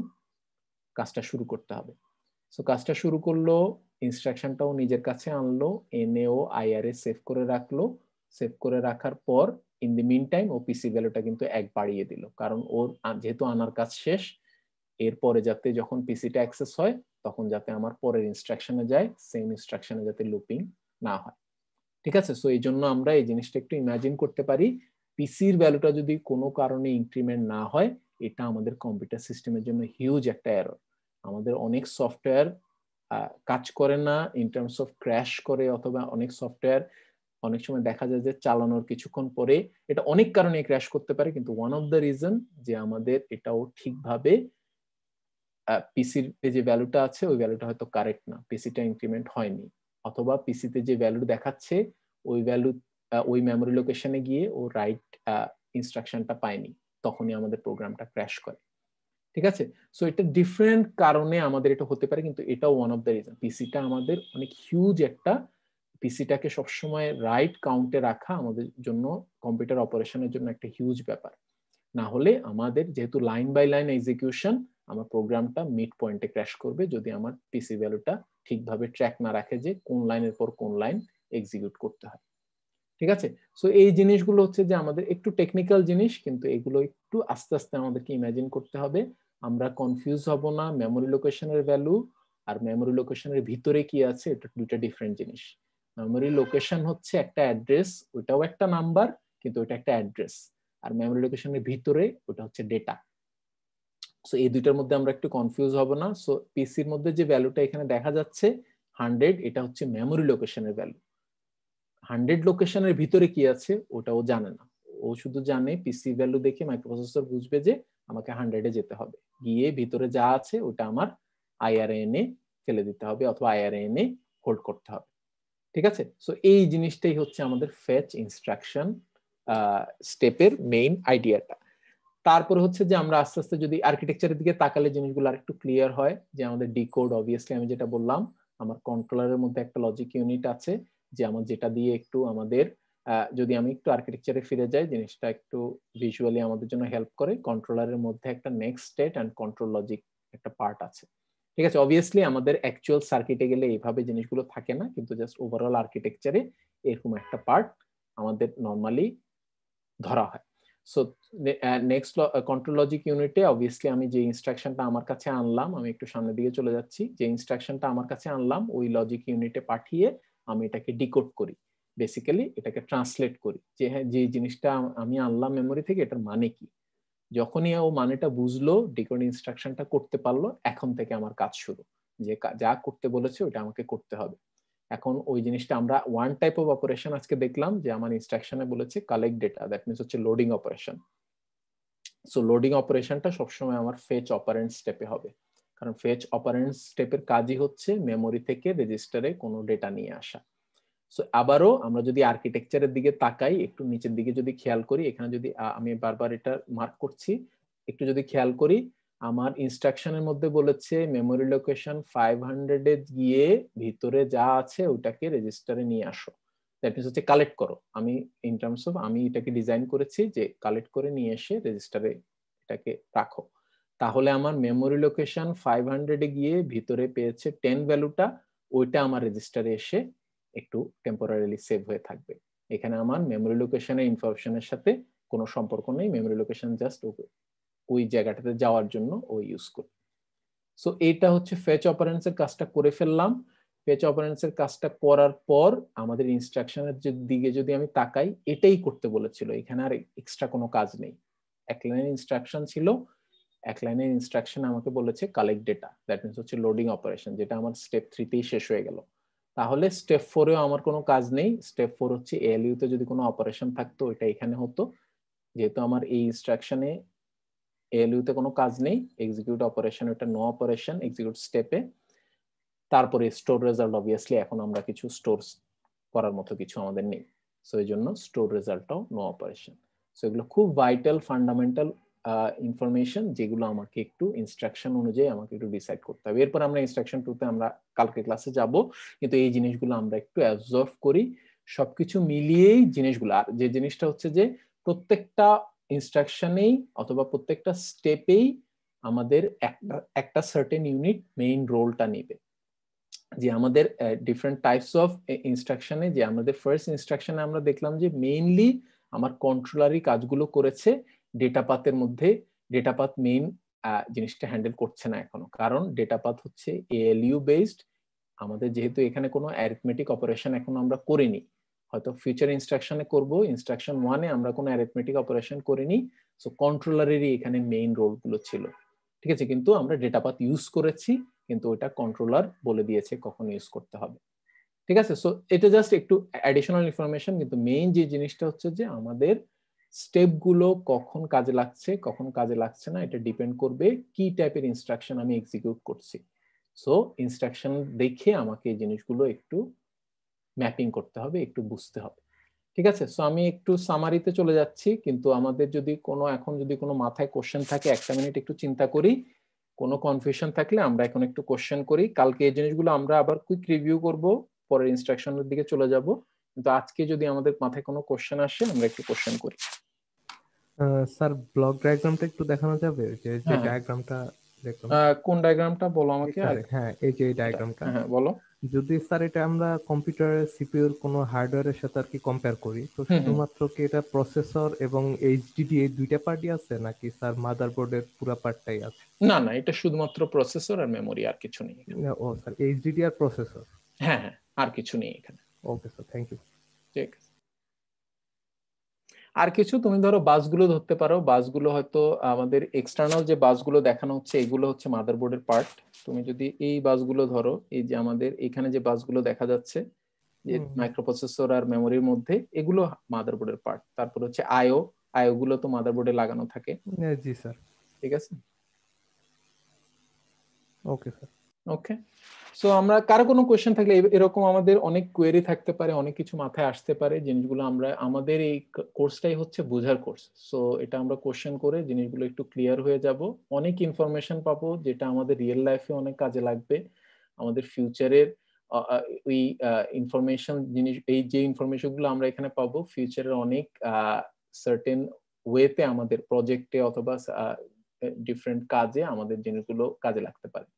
কাজটা শুরু করতে হবে সো কাজটা শুরু করলো ইনস্ট্রাকশনটাও নিজের কাছে আনলো এনএ ও আইআরএ সেভ করে রাখলো সেভ করে রাখার পর ইন দি মিন টাইম ও পিসি ভ্যালুটা কিন্তু এক বাড়িয়ে দিল কারণ ওর যেহেতু আনার কাজ শেষ এরপরে যাতে যখন পিসিটা অ্যাক্সেস হয় তখন যাতে আমার পরের ইনস্ট্রাকশনে যায় সেম ইনস্ট্রাকশনে যাতে লুপিং না হয় ঠিক আছে সো এই জন্য আমরা এই জিনিসটা একটু ইমাজিন করতে পারি পিসির ভ্যালুটা যদি কোনো কারণে ইনক্রিমেন্ট না হয় এটা আমাদের কম্পিউটার সিস্টেমের জন্য হিউজ একটা এরর আমাদের অনেক সফটওয়্যার কাজ করে না ইন টার্মস অফ ক্র্যাশ করে অথবা অনেক সফটওয়্যার অনেক সময় দেখা যায় যে চালানোর কিছুক্ষণ পরে এটা অনেক কারণে ক্র্যাশ করতে পারে কিন্তু ওয়ান অফ দ্য রিজন যে আমাদের এটাও ঠিকভাবে পিসির যে ভ্যালুটা আছে ওই ভ্যালুটা হয়তো কারেক্ট না পিসিটা ইনক্রিমেন্ট হয়নি অথবা পিসিতে যে ভ্যালু দেখাচ্ছে ওই ভ্যালু ওই মেমোরি লোকেশনে গিয়ে ও রাইট ইনস্ট্রাকশনটা পায়নি তখনই আমাদের প্রোগ্রামটা ক্র্যাশ করে ঠিক আছে সো এটা ডিফারেন্ট কারণে আমাদের এটা হতে পারে কিন্তু এটা ওয়ান অফ দ্য রিজন পিসিটা আমাদের অনেক হিউজ একটা পিসিটাকে সবসময় রাইট কাউন্টে রাখা আমাদের জন্য কম্পিউটার অপারেশনের জন্য একটা হিউজ ব্যাপার না হলে আমাদের যেহেতু লাইন বাই লাইন এক্সিকিউশন আমার প্রোগ্রামটা মিড পয়েন্টে ক্র্যাশ করবে যদি আমার পিসি ভ্যালুটা ঠিকভাবে ট্র্যাক না রাখে যে কোন লাইনের পর কোন লাইন এক্সিকিউট করতে হয় ঠিক আছে সো এই জিনিসগুলো হচ্ছে যে আমাদের একটু টেকনিক্যাল জিনিস কিন্তু এগুলো একটু আস্তে আস্তে আমাদেরকে ইমাজিন করতে হবে আমরা কনফিউজ হব না মেমোরি লোকেশনের ভ্যালু আর মেমোরি লোকেশনের ভিতরে কি আছে এটা দুইটা ডিফারেন্ট জিনিস মেমোরি লোকেশন হচ্ছে একটা অ্যাড্রেস ওটাও একটা নাম্বার কিন্তু ওটা একটা অ্যাড্রেস আর মেমোরি লোকেশনের ভিতরে ওটা হচ্ছে ডেটা সো এই দুইটার মধ্যে আমরা একটু কনফিউজ হব না সো পিসির মধ্যে যে ভ্যালুটা এখানে দেখা যাচ্ছে হান্ড্রেড এটা হচ্ছে মেমোরি লোকেশনের ভ্যালু হান্ড্রেড লোকেশনের ভিতরে কি আছে ওটাও জানে না ও শুধু জানে পিসি ভ্যালু দেখে মাইক্রোপ্রসেসর বুঝবে যে আমাকে হান্ড্রেডে যেতে হবে গিয়ে ভিতরে যা আছে ওটা আমার আইআরএনএ ফেলে দিতে হবে অথবা আইআরএনএ হোল্ড করতে হবে ঠিক আছে সো এই জিনিসটাই হচ্ছে আমাদের ফেচ ইনস্ট্রাকশন স্টেপের মেইন আইডিয়াটা তারপরে হচ্ছে যে আমরা আস্তে আস্তে যদি আর্কিটেকচারের দিকে তাকালে জিনিসগুলো আর একটু ক্লিয়ার হয় যে আমাদের ডিকোড অবভিয়াসলি আমি যেটা বললাম আমার কন্ট্রোলারের মধ্যে একটা লজিক ইউনিট আছে যে আমার যেটা দিয়ে একটু আমাদের যদি আমি একটু আর্কিটেকচারে ফিরে যাই জিনিসটা একটু ভিজুয়ালি আমাদের জন্য হেল্প করে কন্ট্রোলারের মধ্যে একটা next state and control logic একটা পার্ট আছে ঠিক আছে অবভিয়াসলি আমাদের অ্যাকচুয়াল সার্কিটে গেলে এইভাবে জিনিসগুলো থাকে না কিন্তু জাস্ট ওভারঅল আর্কিটেকচারে এরকম একটা পার্ট আমাদের নর্মালি ধরা হয় সো নেক্সট কন্ট্রোল লজিক ইউনিটে অবভিয়াসলি আমি যে ইনস্ট্রাকশনটা আমার কাছে আনলাম আমি একটু সামনের দিকে চলে যাচ্ছি যে ইনস্ট্রাকশনটা আমার কাছে আনলাম ওই লজিক ইউনিটে পাঠিয়ে আমি এটাকে ডিকোড করি বেসিক্যালি এটাকে ট্রান্সলেট করি যে হ্যাঁ যে জিনিসটা আমি আনলাম মেমোরি থেকে এটার মানে কি যখনই ও মানেটা বুঝলো ডিকোড ইনস্ট্রাকশনটা করতে পারলো এখন থেকে আমার কাজ শুরু যে যা করতে বলেছে ওটা আমাকে করতে হবে এখন ওই জিনিসটা আমরা ওয়ান টাইপ অফ অপারেশন আজকে দেখলাম যে আমার ইনস্ট্রাকশনে বলেছে কালেক্ট ডেটা দ্যাট মিনস হচ্ছে লোডিং অপারেশন সো লোডিং অপারেশনটা সবসময় আমার ফেচ অপারেন্ট স্টেপে হবে কারণ ফেচ অপারেন্ট স্টেপের কাজই হচ্ছে মেমোরি থেকে রেজিস্টারে কোনো ডেটা নিয়ে আসা সো আবারও আমরা যদি আর্কিটেকচারের দিকে তাকাই একটু নিচের দিকে যদি খেয়াল করি এখানে যদি আমি বারবার এটা মার্ক করছি একটু যদি খেয়াল করি আমার ইনস্ট্রাকশনের মধ্যে বলেছে মেমোরি লোকেশন ফাইভ হান্ড্রেডে গিয়ে ভিতরে যা আছে ওটাকে রেজিস্টারে নিয়ে আসো দ্যাট মিনস হচ্ছে কালেক্ট করো আমি ইন টার্মস অফ আমি এটাকে ডিজাইন করেছি যে কালেক্ট করে নিয়ে এসে রেজিস্টারে এটাকে রাখো তাহলে আমার মেমোরি লোকেশন ফাইভ হান্ড্রেডে গিয়ে ভিতরে পেয়েছে টেন ভ্যালুটা ওইটা আমার রেজিস্টারে এসে একটু টেম্পোরারিলি সেভ হয়ে থাকবে এখানে আমার মেমোরি লোকেশনে ইনফরমেশনের সাথে কোনো সম্পর্ক নেই মেমোরি লোকেশন জাস্ট ওই জায়গাটাতে যাওয়ার জন্য ও ইউজ করি সো এটা হচ্ছে ফেচ অপারেন্সের কাজটা করে ফেললাম ফেচ অপারেন্সের কাজটা করার পর আমাদের ইনস্ট্রাকশনের দিকে যদি আমি তাকাই এটাই করতে বলেছিল এখানে আর এক্সট্রা কোনো কাজ নেই এক লাইনের ইনস্ট্রাকশন ছিল এক লাইনের ইনস্ট্রাকশন আমাকে বলেছে কালেক্ট ডেটা দ্যাট মিনস হচ্ছে লোডিং অপারেশন যেটা আমার স্টেপ থ্রিতেই শেষ হয়ে গেল তাহলে স্টেপ ফোরেও আমার কোনো কাজ নেই স্টেপ ফোর হচ্ছে তে যদি কোনো অপারেশন থাকতো ওইটা এখানে হতো যেহেতু আমার এই ইনস্ট্রাকশনে তে কোনো কাজ নেই এক্সিকিউট অপারেশন ওটা নো অপারেশন এক্সিকিউট স্টেপে তারপরে স্টোর রেজাল্ট অবভিয়াসলি এখন আমরা কিছু স্টোর করার মতো কিছু আমাদের নেই সো এই জন্য স্টোর রেজাল্টটাও নো অপারেশন সো এগুলো খুব ভাইটাল ফান্ডামেন্টাল ইনফরমেশন যেগুলো আমাকে একটু ইনস্ট্রাকশন অনুযায়ী আমাকে একটু ডিসাইড করতে হবে এরপর আমরা ইনস্ট্রাকশন টুতে আমরা কালকে ক্লাসে যাব কিন্তু এই জিনিসগুলো আমরা একটু অ্যাবজর্ভ করি সবকিছু মিলিয়েই জিনিসগুলো আর যে জিনিসটা হচ্ছে যে প্রত্যেকটা ইনস্ট্রাকশনেই অথবা প্রত্যেকটা স্টেপেই আমাদের একটা একটা সার্টেন ইউনিট মেইন রোলটা নেবে যে আমাদের ডিফারেন্ট টাইপস অফ ইনস্ট্রাকশনে যে আমাদের ফার্স্ট ইনস্ট্রাকশনে আমরা দেখলাম যে মেইনলি আমার কন্ট্রোলারই কাজগুলো করেছে ডেটা মধ্যে ডেটা মেইন জিনিসটা হ্যান্ডেল করছে না এখনো কারণ ডেটা পাত হচ্ছে এএলইউ বেসড আমাদের যেহেতু এখানে কোনো অ্যারিথমেটিক অপারেশন এখনো আমরা করিনি হয়তো ফিউচার ইনস্ট্রাকশনে করব ইনস্ট্রাকশন ওয়ানে আমরা কোনো অ্যারিথমেটিক অপারেশন করিনি সো কন্ট্রোলারেরই এখানে মেইন রোলগুলো ছিল ঠিক আছে কিন্তু আমরা ডেটা ইউজ করেছি কিন্তু ওটা কন্ট্রোলার বলে দিয়েছে কখন ইউজ করতে হবে ঠিক আছে সো এটা জাস্ট একটু অ্যাডিশনাল ইনফরমেশন কিন্তু মেইন যে জিনিসটা হচ্ছে যে আমাদের স্টেপগুলো কখন কাজে লাগছে কখন কাজে লাগছে না এটা ডিপেন্ড করবে কি টাইপের ইনস্ট্রাকশন আমি এক্সিকিউট করছি সো ইনস্ট্রাকশন দেখে আমাকে এই জিনিসগুলো একটু ম্যাপিং করতে হবে একটু বুঝতে হবে ঠিক আছে সো আমি একটু সামারিতে চলে যাচ্ছি কিন্তু আমাদের যদি কোনো এখন যদি কোনো মাথায় কোশ্চেন থাকে একটা মিনিট একটু চিন্তা করি কোনো কনফিউশন থাকলে আমরা এখন একটু কোশ্চেন করি কালকে এই জিনিসগুলো আমরা আবার কুইক রিভিউ করব পরের ইনস্ট্রাকশনের দিকে চলে যাব কিন্তু আজকে যদি আমাদের মাথায় কোনো কোশ্চেন আসে আমরা একটু কোশ্চেন করি স্যার ব্লক ডায়াগ্রামটা একটু দেখানো যাবে যে যে ডায়াগ্রামটা হ্যাঁ। দেখো কোন ডায়াগ্রামটা বলো আমাকে হ্যাঁ এই যে ডায়াগ্রামটা হ্যাঁ, হ্যাঁ, হ্যাঁ বলো যদি স্যার এটা আমরা কম্পিউটার সিপিইউর কোনো হার্ডওয়্যারের সাথে আর কি কম্পেয়ার করি তো শুধুমাত্র কি এটা প্রসেসর এবং এইচডিডি এই দুইটা পার্টই আছে নাকি স্যার মাদারবোর্ডের পুরো পার্টটাই আছে না না এটা শুধুমাত্র প্রসেসর আর মেমোরি আর কিছু নেই ও স্যার এইচডিডি আর প্রসেসর হ্যাঁ হ্যাঁ আর কিছু নেই এখানে ওকে স্যার থ্যাংক ইউ ঠিক আছে আর কিছু তুমি ধরো বাসগুলো ধরতে পারো বাসগুলো হয়তো আমাদের এক্সটার্নাল যে বাসগুলো দেখানো হচ্ছে এগুলো হচ্ছে মাদারবোর্ডের পার্ট তুমি যদি এই বাসগুলো ধরো এই যে আমাদের এখানে যে বাসগুলো দেখা যাচ্ছে যে মাইক্রোপ্রসেসর আর মেমোরির মধ্যে এগুলো মাদারবোর্ডের পার্ট তারপর হচ্ছে আয়ো আয়ো গুলো তো মাদারবোর্ডে লাগানো থাকে জি স্যার ঠিক আছে ওকে স্যার ওকে সো আমরা কারো কোনো কোয়েশ্চেন থাকলে এরকম আমাদের অনেক কোয়েরি থাকতে পারে অনেক কিছু মাথায় আসতে পারে জিনিসগুলো আমরা আমাদের এই কোর্সটাই হচ্ছে বোঝার কোর্স সো এটা আমরা কোয়েশ্চেন করে জিনিসগুলো একটু ক্লিয়ার হয়ে যাব অনেক ইনফরমেশন পাবো যেটা আমাদের রিয়েল লাইফে অনেক কাজে লাগবে আমাদের ফিউচারের ওই ইনফরমেশন জিনিস এই যে ইনফরমেশনগুলো আমরা এখানে পাবো ফিউচারের অনেক সার্টেন ওয়েতে আমাদের প্রজেক্টে অথবা ডিফারেন্ট কাজে আমাদের জিনিসগুলো কাজে লাগতে পারে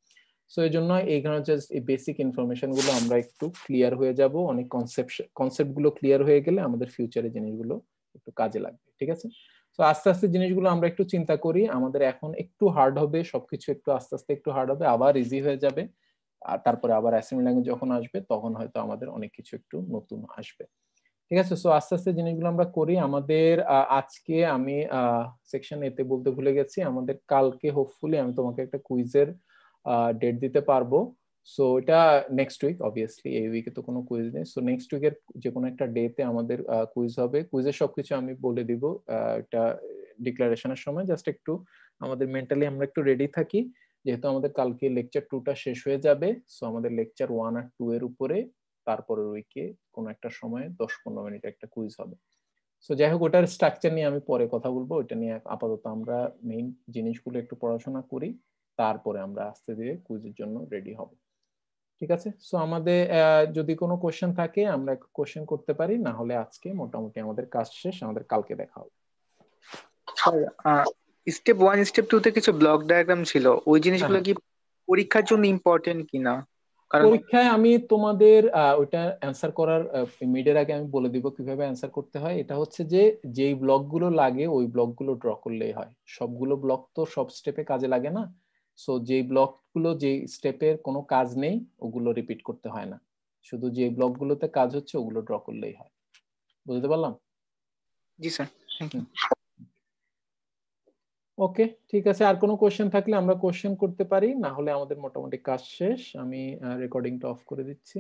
সো এই জন্য এইখানে জাস্ট এই বেসিক ইনফরমেশন গুলো আমরা একটু ক্লিয়ার হয়ে যাব অনেক কনসেপ্ট কনসেপ্ট গুলো ক্লিয়ার হয়ে গেলে আমাদের ফিউচারে জিনিসগুলো একটু কাজে লাগবে ঠিক আছে তো আস্তে আস্তে জিনিসগুলো আমরা একটু চিন্তা করি আমাদের এখন একটু হার্ড হবে সবকিছু একটু আস্তে আস্তে একটু হার্ড হবে আবার ইজি হয়ে যাবে আর তারপরে আবার অ্যাসেম্বলি ল্যাঙ্গুয়েজ যখন আসবে তখন হয়তো আমাদের অনেক কিছু একটু নতুন আসবে ঠিক আছে সো আস্তে আস্তে জিনিসগুলো আমরা করি আমাদের আজকে আমি সেকশন এতে বলতে ভুলে গেছি আমাদের কালকে হোপফুলি আমি তোমাকে একটা কুইজের ডেট দিতে পারবো সো এটা নেক্সট উইক অবভিয়াসলি এই উইকে তো কোনো কুইজ নেই সো নেক্সট উইকের যে কোনো একটা ডেতে আমাদের কুইজ হবে কুইজের কিছু আমি বলে দিব এটা ডিক্লারেশনের সময় জাস্ট একটু আমাদের মেন্টালি আমরা একটু রেডি থাকি যেহেতু আমাদের কালকে লেকচার টুটা শেষ হয়ে যাবে সো আমাদের লেকচার ওয়ান আর টু এর উপরে তারপরের উইকে কোনো একটা সময় দশ পনেরো মিনিট একটা কুইজ হবে সো যাই হোক ওটার স্ট্রাকচার নিয়ে আমি পরে কথা বলবো ওইটা নিয়ে আপাতত আমরা মেইন জিনিসগুলো একটু পড়াশোনা করি তারপরে আমরা আস্তে ধীরে কুইজের জন্য রেডি হব ঠিক আছে সো আমাদের যদি কোনো কোশ্চেন থাকে আমরা কোশ্চেন করতে পারি না হলে আজকে মোটামুটি আমাদের কাজ শেষ আমাদের কালকে দেখা হবে স্টেপ ওয়ান স্টেপ 2 তে কিছু ব্লক ডায়াগ্রাম ছিল ওই জিনিসগুলো হ্যাঁ। কি পরীক্ষার জন্য ইম্পর্টেন্ট কিনা পরীক্ষায় আমি তোমাদের ওটা অ্যান্সার করার মিডের আগে আমি বলে দিব কিভাবে অ্যান্সার করতে হয় এটা হচ্ছে যে যেই ব্লকগুলো লাগে ওই ব্লকগুলো ড্র করলেই হয় সবগুলো ব্লক তো সব স্টেপে কাজে লাগে না সো যে ব্লকগুলো যে স্টেপের কোনো কাজ নেই ওগুলো রিপিট করতে হয় না শুধু যে ব্লকগুলোতে কাজ হচ্ছে ওগুলো ড্র করলেই হয় বুঝতে পারলাম জি স্যার থ্যাংক ইউ ওকে ঠিক আছে আর কোনো কোশ্চেন থাকলে আমরা কোশ্চেন করতে পারি না হলে আমাদের মোটামুটি কাজ শেষ আমি রেকর্ডিংটা অফ করে দিচ্ছি